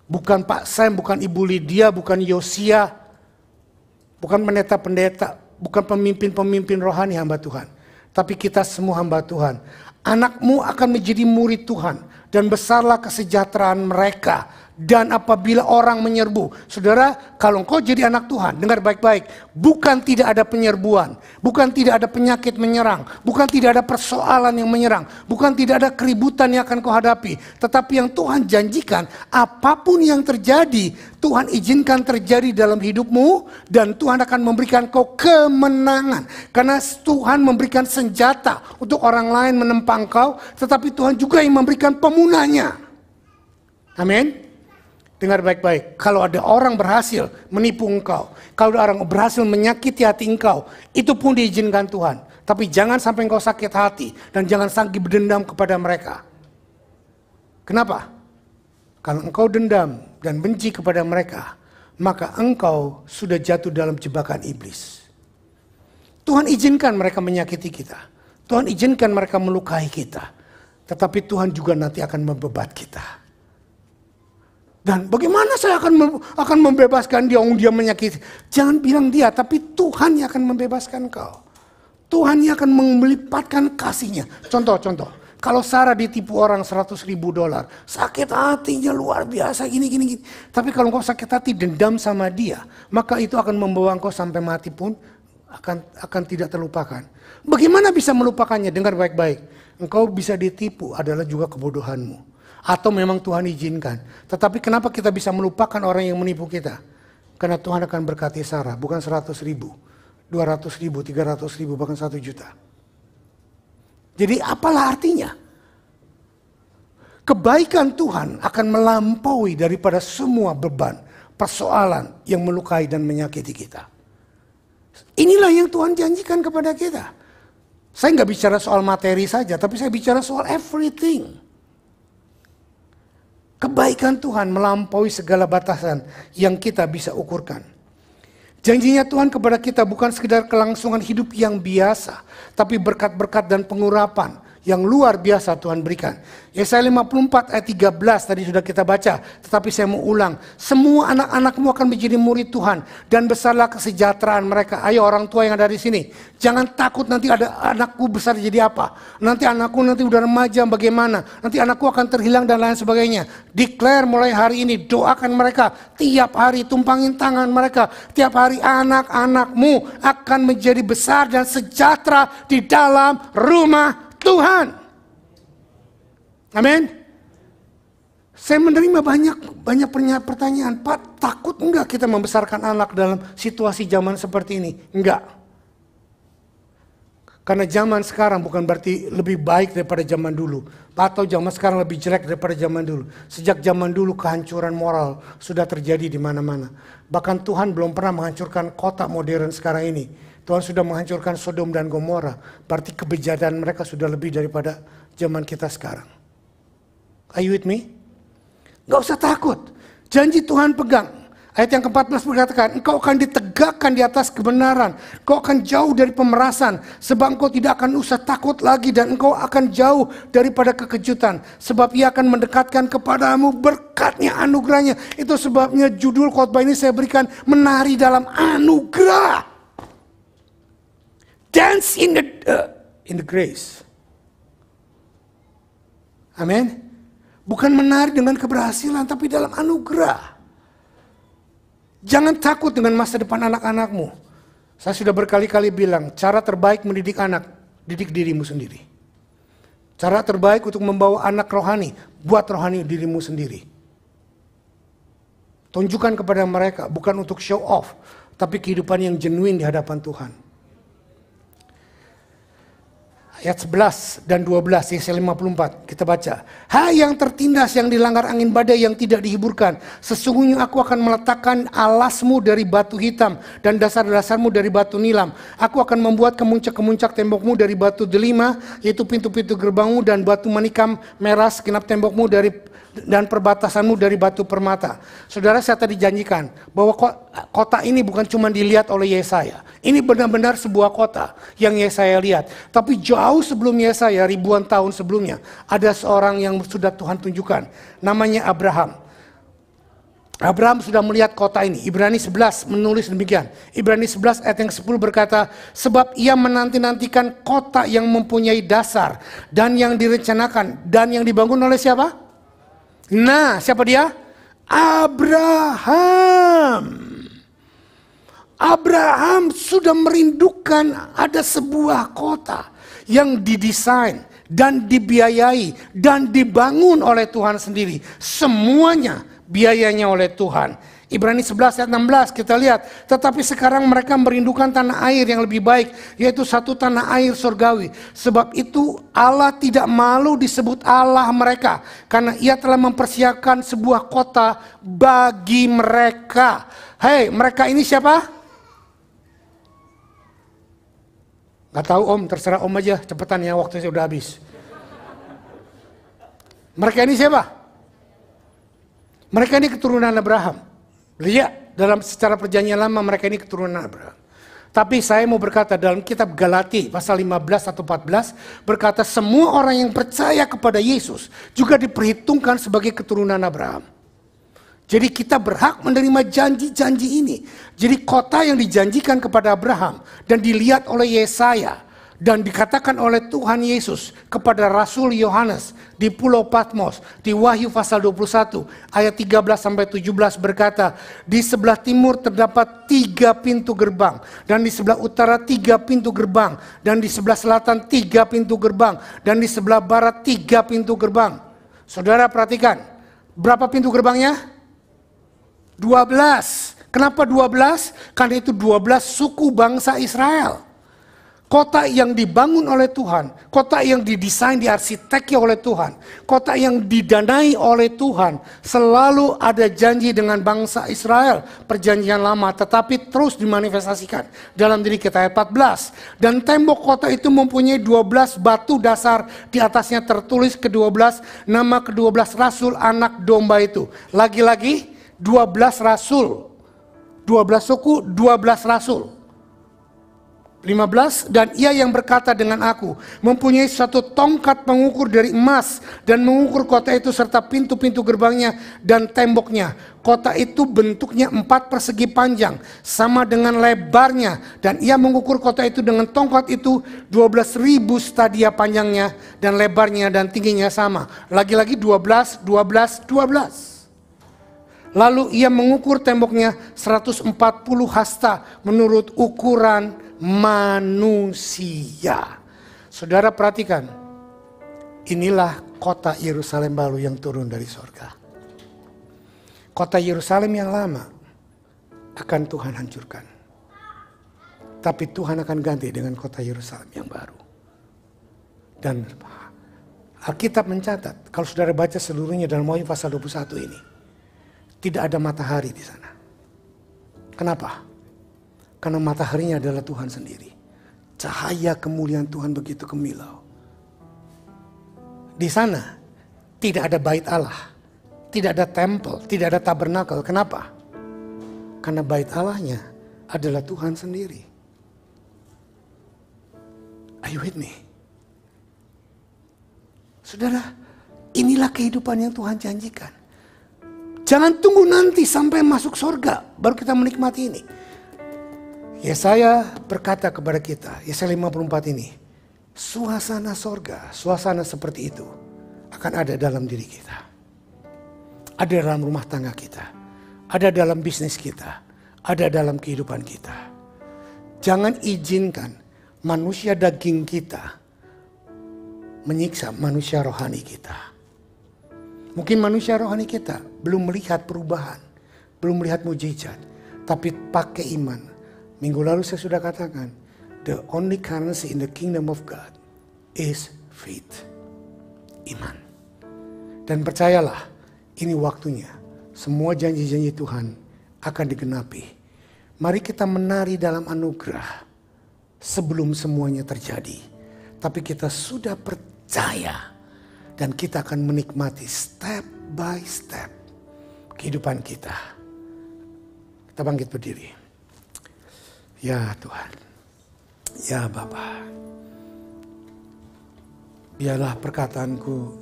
Bukan Pak Sam, bukan Ibu Lydia, bukan Yosia, bukan pendeta-pendeta, bukan pemimpin-pemimpin rohani hamba Tuhan. Tapi kita semua hamba Tuhan. Anakmu akan menjadi murid Tuhan dan besarlah kesejahteraan mereka dan apabila orang menyerbu. Saudara, kalau engkau jadi anak Tuhan, dengar baik-baik. Bukan tidak ada penyerbuan, bukan tidak ada penyakit menyerang, bukan tidak ada persoalan yang menyerang, bukan tidak ada keributan yang akan kau hadapi. Tetapi yang Tuhan janjikan, apapun yang terjadi, Tuhan izinkan terjadi dalam hidupmu dan Tuhan akan memberikan kau kemenangan. Karena Tuhan memberikan senjata untuk orang lain menempang kau, tetapi Tuhan juga yang memberikan pemunanya. Amin. Dengar baik-baik. Kalau ada orang berhasil menipu engkau, kalau ada orang berhasil menyakiti hati engkau, itu pun diizinkan Tuhan. Tapi jangan sampai engkau sakit hati dan jangan sanggup berdendam kepada mereka. Kenapa? Kalau engkau dendam dan benci kepada mereka, maka engkau sudah jatuh dalam jebakan iblis. Tuhan izinkan mereka menyakiti kita. Tuhan izinkan mereka melukai kita. Tetapi Tuhan juga nanti akan membebat kita. Dan bagaimana saya akan akan membebaskan dia dia menyakiti? Jangan bilang dia, tapi Tuhan yang akan membebaskan kau. Tuhan yang akan melipatkan kasihnya. Contoh, contoh. Kalau Sarah ditipu orang 100 ribu dolar, sakit hatinya luar biasa gini gini gini. Tapi kalau engkau sakit hati dendam sama dia, maka itu akan membawa kau sampai mati pun akan akan tidak terlupakan. Bagaimana bisa melupakannya? Dengar baik-baik. Engkau bisa ditipu adalah juga kebodohanmu atau memang Tuhan izinkan. Tetapi kenapa kita bisa melupakan orang yang menipu kita? Karena Tuhan akan berkati Sarah, bukan 100 ribu, 200 ribu, 300 ribu, bahkan 1 juta. Jadi apalah artinya? Kebaikan Tuhan akan melampaui daripada semua beban, persoalan yang melukai dan menyakiti kita. Inilah yang Tuhan janjikan kepada kita. Saya nggak bicara soal materi saja, tapi saya bicara soal everything. Kebaikan Tuhan melampaui segala batasan yang kita bisa ukurkan. Janjinya Tuhan kepada kita bukan sekedar kelangsungan hidup yang biasa, tapi berkat-berkat dan pengurapan yang luar biasa Tuhan berikan. Yesaya 54 ayat 13 tadi sudah kita baca, tetapi saya mau ulang. Semua anak-anakmu akan menjadi murid Tuhan dan besarlah kesejahteraan mereka. Ayo orang tua yang ada di sini, jangan takut nanti ada anakku besar jadi apa. Nanti anakku nanti udah remaja bagaimana? Nanti anakku akan terhilang dan lain sebagainya. Declare mulai hari ini, doakan mereka tiap hari, tumpangin tangan mereka tiap hari anak-anakmu akan menjadi besar dan sejahtera di dalam rumah Tuhan. Amin. Saya menerima banyak banyak pertanyaan, Pak, takut enggak kita membesarkan anak dalam situasi zaman seperti ini? Enggak. Karena zaman sekarang bukan berarti lebih baik daripada zaman dulu. Atau zaman sekarang lebih jelek daripada zaman dulu. Sejak zaman dulu kehancuran moral sudah terjadi di mana-mana. Bahkan Tuhan belum pernah menghancurkan kota modern sekarang ini Tuhan sudah menghancurkan Sodom dan Gomora. Berarti kebejatan mereka sudah lebih daripada zaman kita sekarang. Are you with me? Gak usah takut. Janji Tuhan pegang. Ayat yang ke-14 mengatakan, engkau akan ditegakkan di atas kebenaran. Engkau akan jauh dari pemerasan. Sebab engkau tidak akan usah takut lagi dan engkau akan jauh daripada kekejutan. Sebab ia akan mendekatkan kepadamu berkatnya anugerahnya. Itu sebabnya judul khotbah ini saya berikan menari dalam anugerah dance in the, uh, in the grace. Amin. Bukan menari dengan keberhasilan, tapi dalam anugerah. Jangan takut dengan masa depan anak-anakmu. Saya sudah berkali-kali bilang, cara terbaik mendidik anak, didik dirimu sendiri. Cara terbaik untuk membawa anak rohani, buat rohani dirimu sendiri. Tunjukkan kepada mereka, bukan untuk show off, tapi kehidupan yang jenuin di hadapan Tuhan ayat 11 dan 12 Yesaya 54 kita baca. Hai yang tertindas yang dilanggar angin badai yang tidak dihiburkan, sesungguhnya aku akan meletakkan alasmu dari batu hitam dan dasar-dasarmu dari batu nilam. Aku akan membuat kemuncak-kemuncak tembokmu dari batu delima, yaitu pintu-pintu gerbangmu dan batu manikam merah segenap tembokmu dari dan perbatasanmu dari batu permata. Saudara saya tadi janjikan bahwa kota ini bukan cuma dilihat oleh Yesaya. Ini benar-benar sebuah kota yang Yesaya lihat. Tapi jauh sebelum Yesaya, ribuan tahun sebelumnya, ada seorang yang sudah Tuhan tunjukkan. Namanya Abraham. Abraham sudah melihat kota ini. Ibrani 11 menulis demikian. Ibrani 11 ayat yang 10 berkata, Sebab ia menanti-nantikan kota yang mempunyai dasar dan yang direncanakan dan yang dibangun oleh siapa? Nah, siapa dia? Abraham. Abraham sudah merindukan ada sebuah kota yang didesain dan dibiayai dan dibangun oleh Tuhan sendiri. Semuanya biayanya oleh Tuhan Ibrani 11 ayat 16 kita lihat. Tetapi sekarang mereka merindukan tanah air yang lebih baik. Yaitu satu tanah air surgawi. Sebab itu Allah tidak malu disebut Allah mereka. Karena ia telah mempersiapkan sebuah kota bagi mereka. Hei mereka ini siapa? Gak tahu om, terserah om aja cepetan ya waktunya sudah habis. Mereka ini siapa? Mereka ini keturunan Abraham. Lihat, dalam secara perjanjian lama mereka ini keturunan Abraham. Tapi saya mau berkata dalam kitab Galati pasal 15 atau 14 berkata semua orang yang percaya kepada Yesus juga diperhitungkan sebagai keturunan Abraham. Jadi kita berhak menerima janji-janji ini. Jadi kota yang dijanjikan kepada Abraham dan dilihat oleh Yesaya dan dikatakan oleh Tuhan Yesus kepada Rasul Yohanes di Pulau Patmos di Wahyu pasal 21 ayat 13 sampai 17 berkata di sebelah timur terdapat tiga pintu gerbang dan di sebelah utara tiga pintu gerbang dan di sebelah selatan tiga pintu gerbang dan di sebelah barat tiga pintu gerbang Saudara perhatikan berapa pintu gerbangnya 12 Kenapa 12? Karena itu 12 suku bangsa Israel. Kota yang dibangun oleh Tuhan, kota yang didesain, diarsiteki oleh Tuhan, kota yang didanai oleh Tuhan, selalu ada janji dengan bangsa Israel, perjanjian lama, tetapi terus dimanifestasikan dalam diri kita ayat 14. Dan tembok kota itu mempunyai 12 batu dasar, di atasnya tertulis ke-12 nama ke-12 rasul anak domba itu. Lagi-lagi 12 rasul, 12 suku, 12 rasul. 15 dan ia yang berkata dengan aku mempunyai satu tongkat pengukur dari emas dan mengukur kota itu serta pintu-pintu gerbangnya dan temboknya kota itu bentuknya empat persegi panjang sama dengan lebarnya dan ia mengukur kota itu dengan tongkat itu ribu stadia panjangnya dan lebarnya dan tingginya sama lagi-lagi 12 12 12 Lalu ia mengukur temboknya 140 hasta menurut ukuran manusia. Saudara perhatikan, inilah kota Yerusalem baru yang turun dari sorga. Kota Yerusalem yang lama akan Tuhan hancurkan. Tapi Tuhan akan ganti dengan kota Yerusalem yang baru. Dan Alkitab mencatat, kalau saudara baca seluruhnya dalam Wahyu pasal 21 ini tidak ada matahari di sana. Kenapa? Karena mataharinya adalah Tuhan sendiri. Cahaya kemuliaan Tuhan begitu kemilau. Di sana tidak ada bait Allah, tidak ada tempel, tidak ada tabernakel. Kenapa? Karena bait Allahnya adalah Tuhan sendiri. Ayo hit with me? Saudara, inilah kehidupan yang Tuhan janjikan Jangan tunggu nanti sampai masuk sorga, baru kita menikmati ini. Yesaya berkata kepada kita, Yesaya 54 ini, suasana sorga, suasana seperti itu akan ada dalam diri kita. Ada dalam rumah tangga kita, ada dalam bisnis kita, ada dalam kehidupan kita. Jangan izinkan manusia daging kita menyiksa manusia rohani kita. Mungkin manusia rohani kita belum melihat perubahan, belum melihat mujizat, tapi pakai iman. Minggu lalu saya sudah katakan, the only currency in the kingdom of God is faith. Iman. Dan percayalah, ini waktunya. Semua janji-janji Tuhan akan digenapi. Mari kita menari dalam anugerah sebelum semuanya terjadi. Tapi kita sudah percaya dan kita akan menikmati step by step kehidupan kita. Kita bangkit berdiri. Ya Tuhan. Ya Bapa. Biarlah perkataanku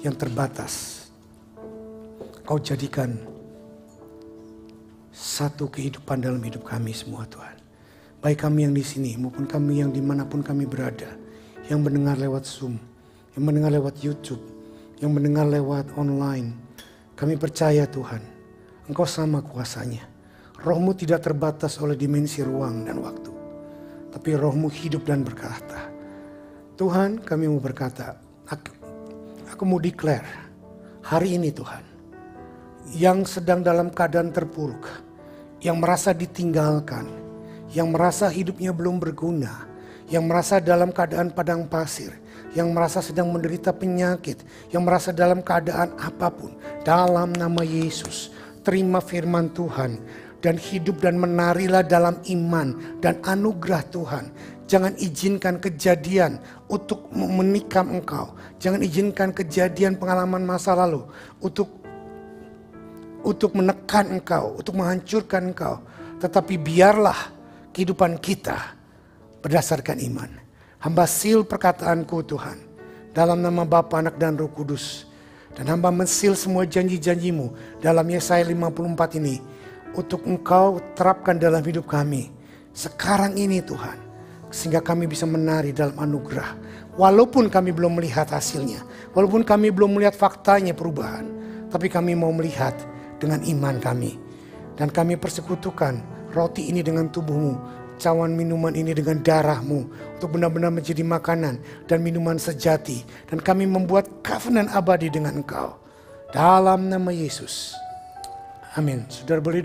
yang terbatas. Kau jadikan satu kehidupan dalam hidup kami semua Tuhan. Baik kami yang di sini maupun kami yang dimanapun kami berada. Yang mendengar lewat Zoom yang mendengar lewat YouTube, yang mendengar lewat online. Kami percaya Tuhan, Engkau sama kuasanya. Rohmu tidak terbatas oleh dimensi ruang dan waktu. Tapi rohmu hidup dan berkata. Tuhan kami mau berkata, aku, aku mau declare hari ini Tuhan. Yang sedang dalam keadaan terpuruk, yang merasa ditinggalkan, yang merasa hidupnya belum berguna, yang merasa dalam keadaan padang pasir, yang merasa sedang menderita penyakit, yang merasa dalam keadaan apapun, dalam nama Yesus, terima firman Tuhan dan hidup dan menarilah dalam iman dan anugerah Tuhan. Jangan izinkan kejadian untuk menikam engkau. Jangan izinkan kejadian pengalaman masa lalu untuk untuk menekan engkau, untuk menghancurkan engkau. Tetapi biarlah kehidupan kita berdasarkan iman. Hamba sil perkataanku Tuhan. Dalam nama Bapa, Anak, dan Roh Kudus. Dan hamba mensil semua janji-janjimu dalam Yesaya 54 ini. Untuk engkau terapkan dalam hidup kami. Sekarang ini Tuhan. Sehingga kami bisa menari dalam anugerah. Walaupun kami belum melihat hasilnya. Walaupun kami belum melihat faktanya perubahan. Tapi kami mau melihat dengan iman kami. Dan kami persekutukan roti ini dengan tubuhmu cawan minuman ini dengan darahmu untuk benar-benar menjadi makanan dan minuman sejati dan kami membuat covenant abadi dengan engkau dalam nama Yesus. Amin. Saudara boleh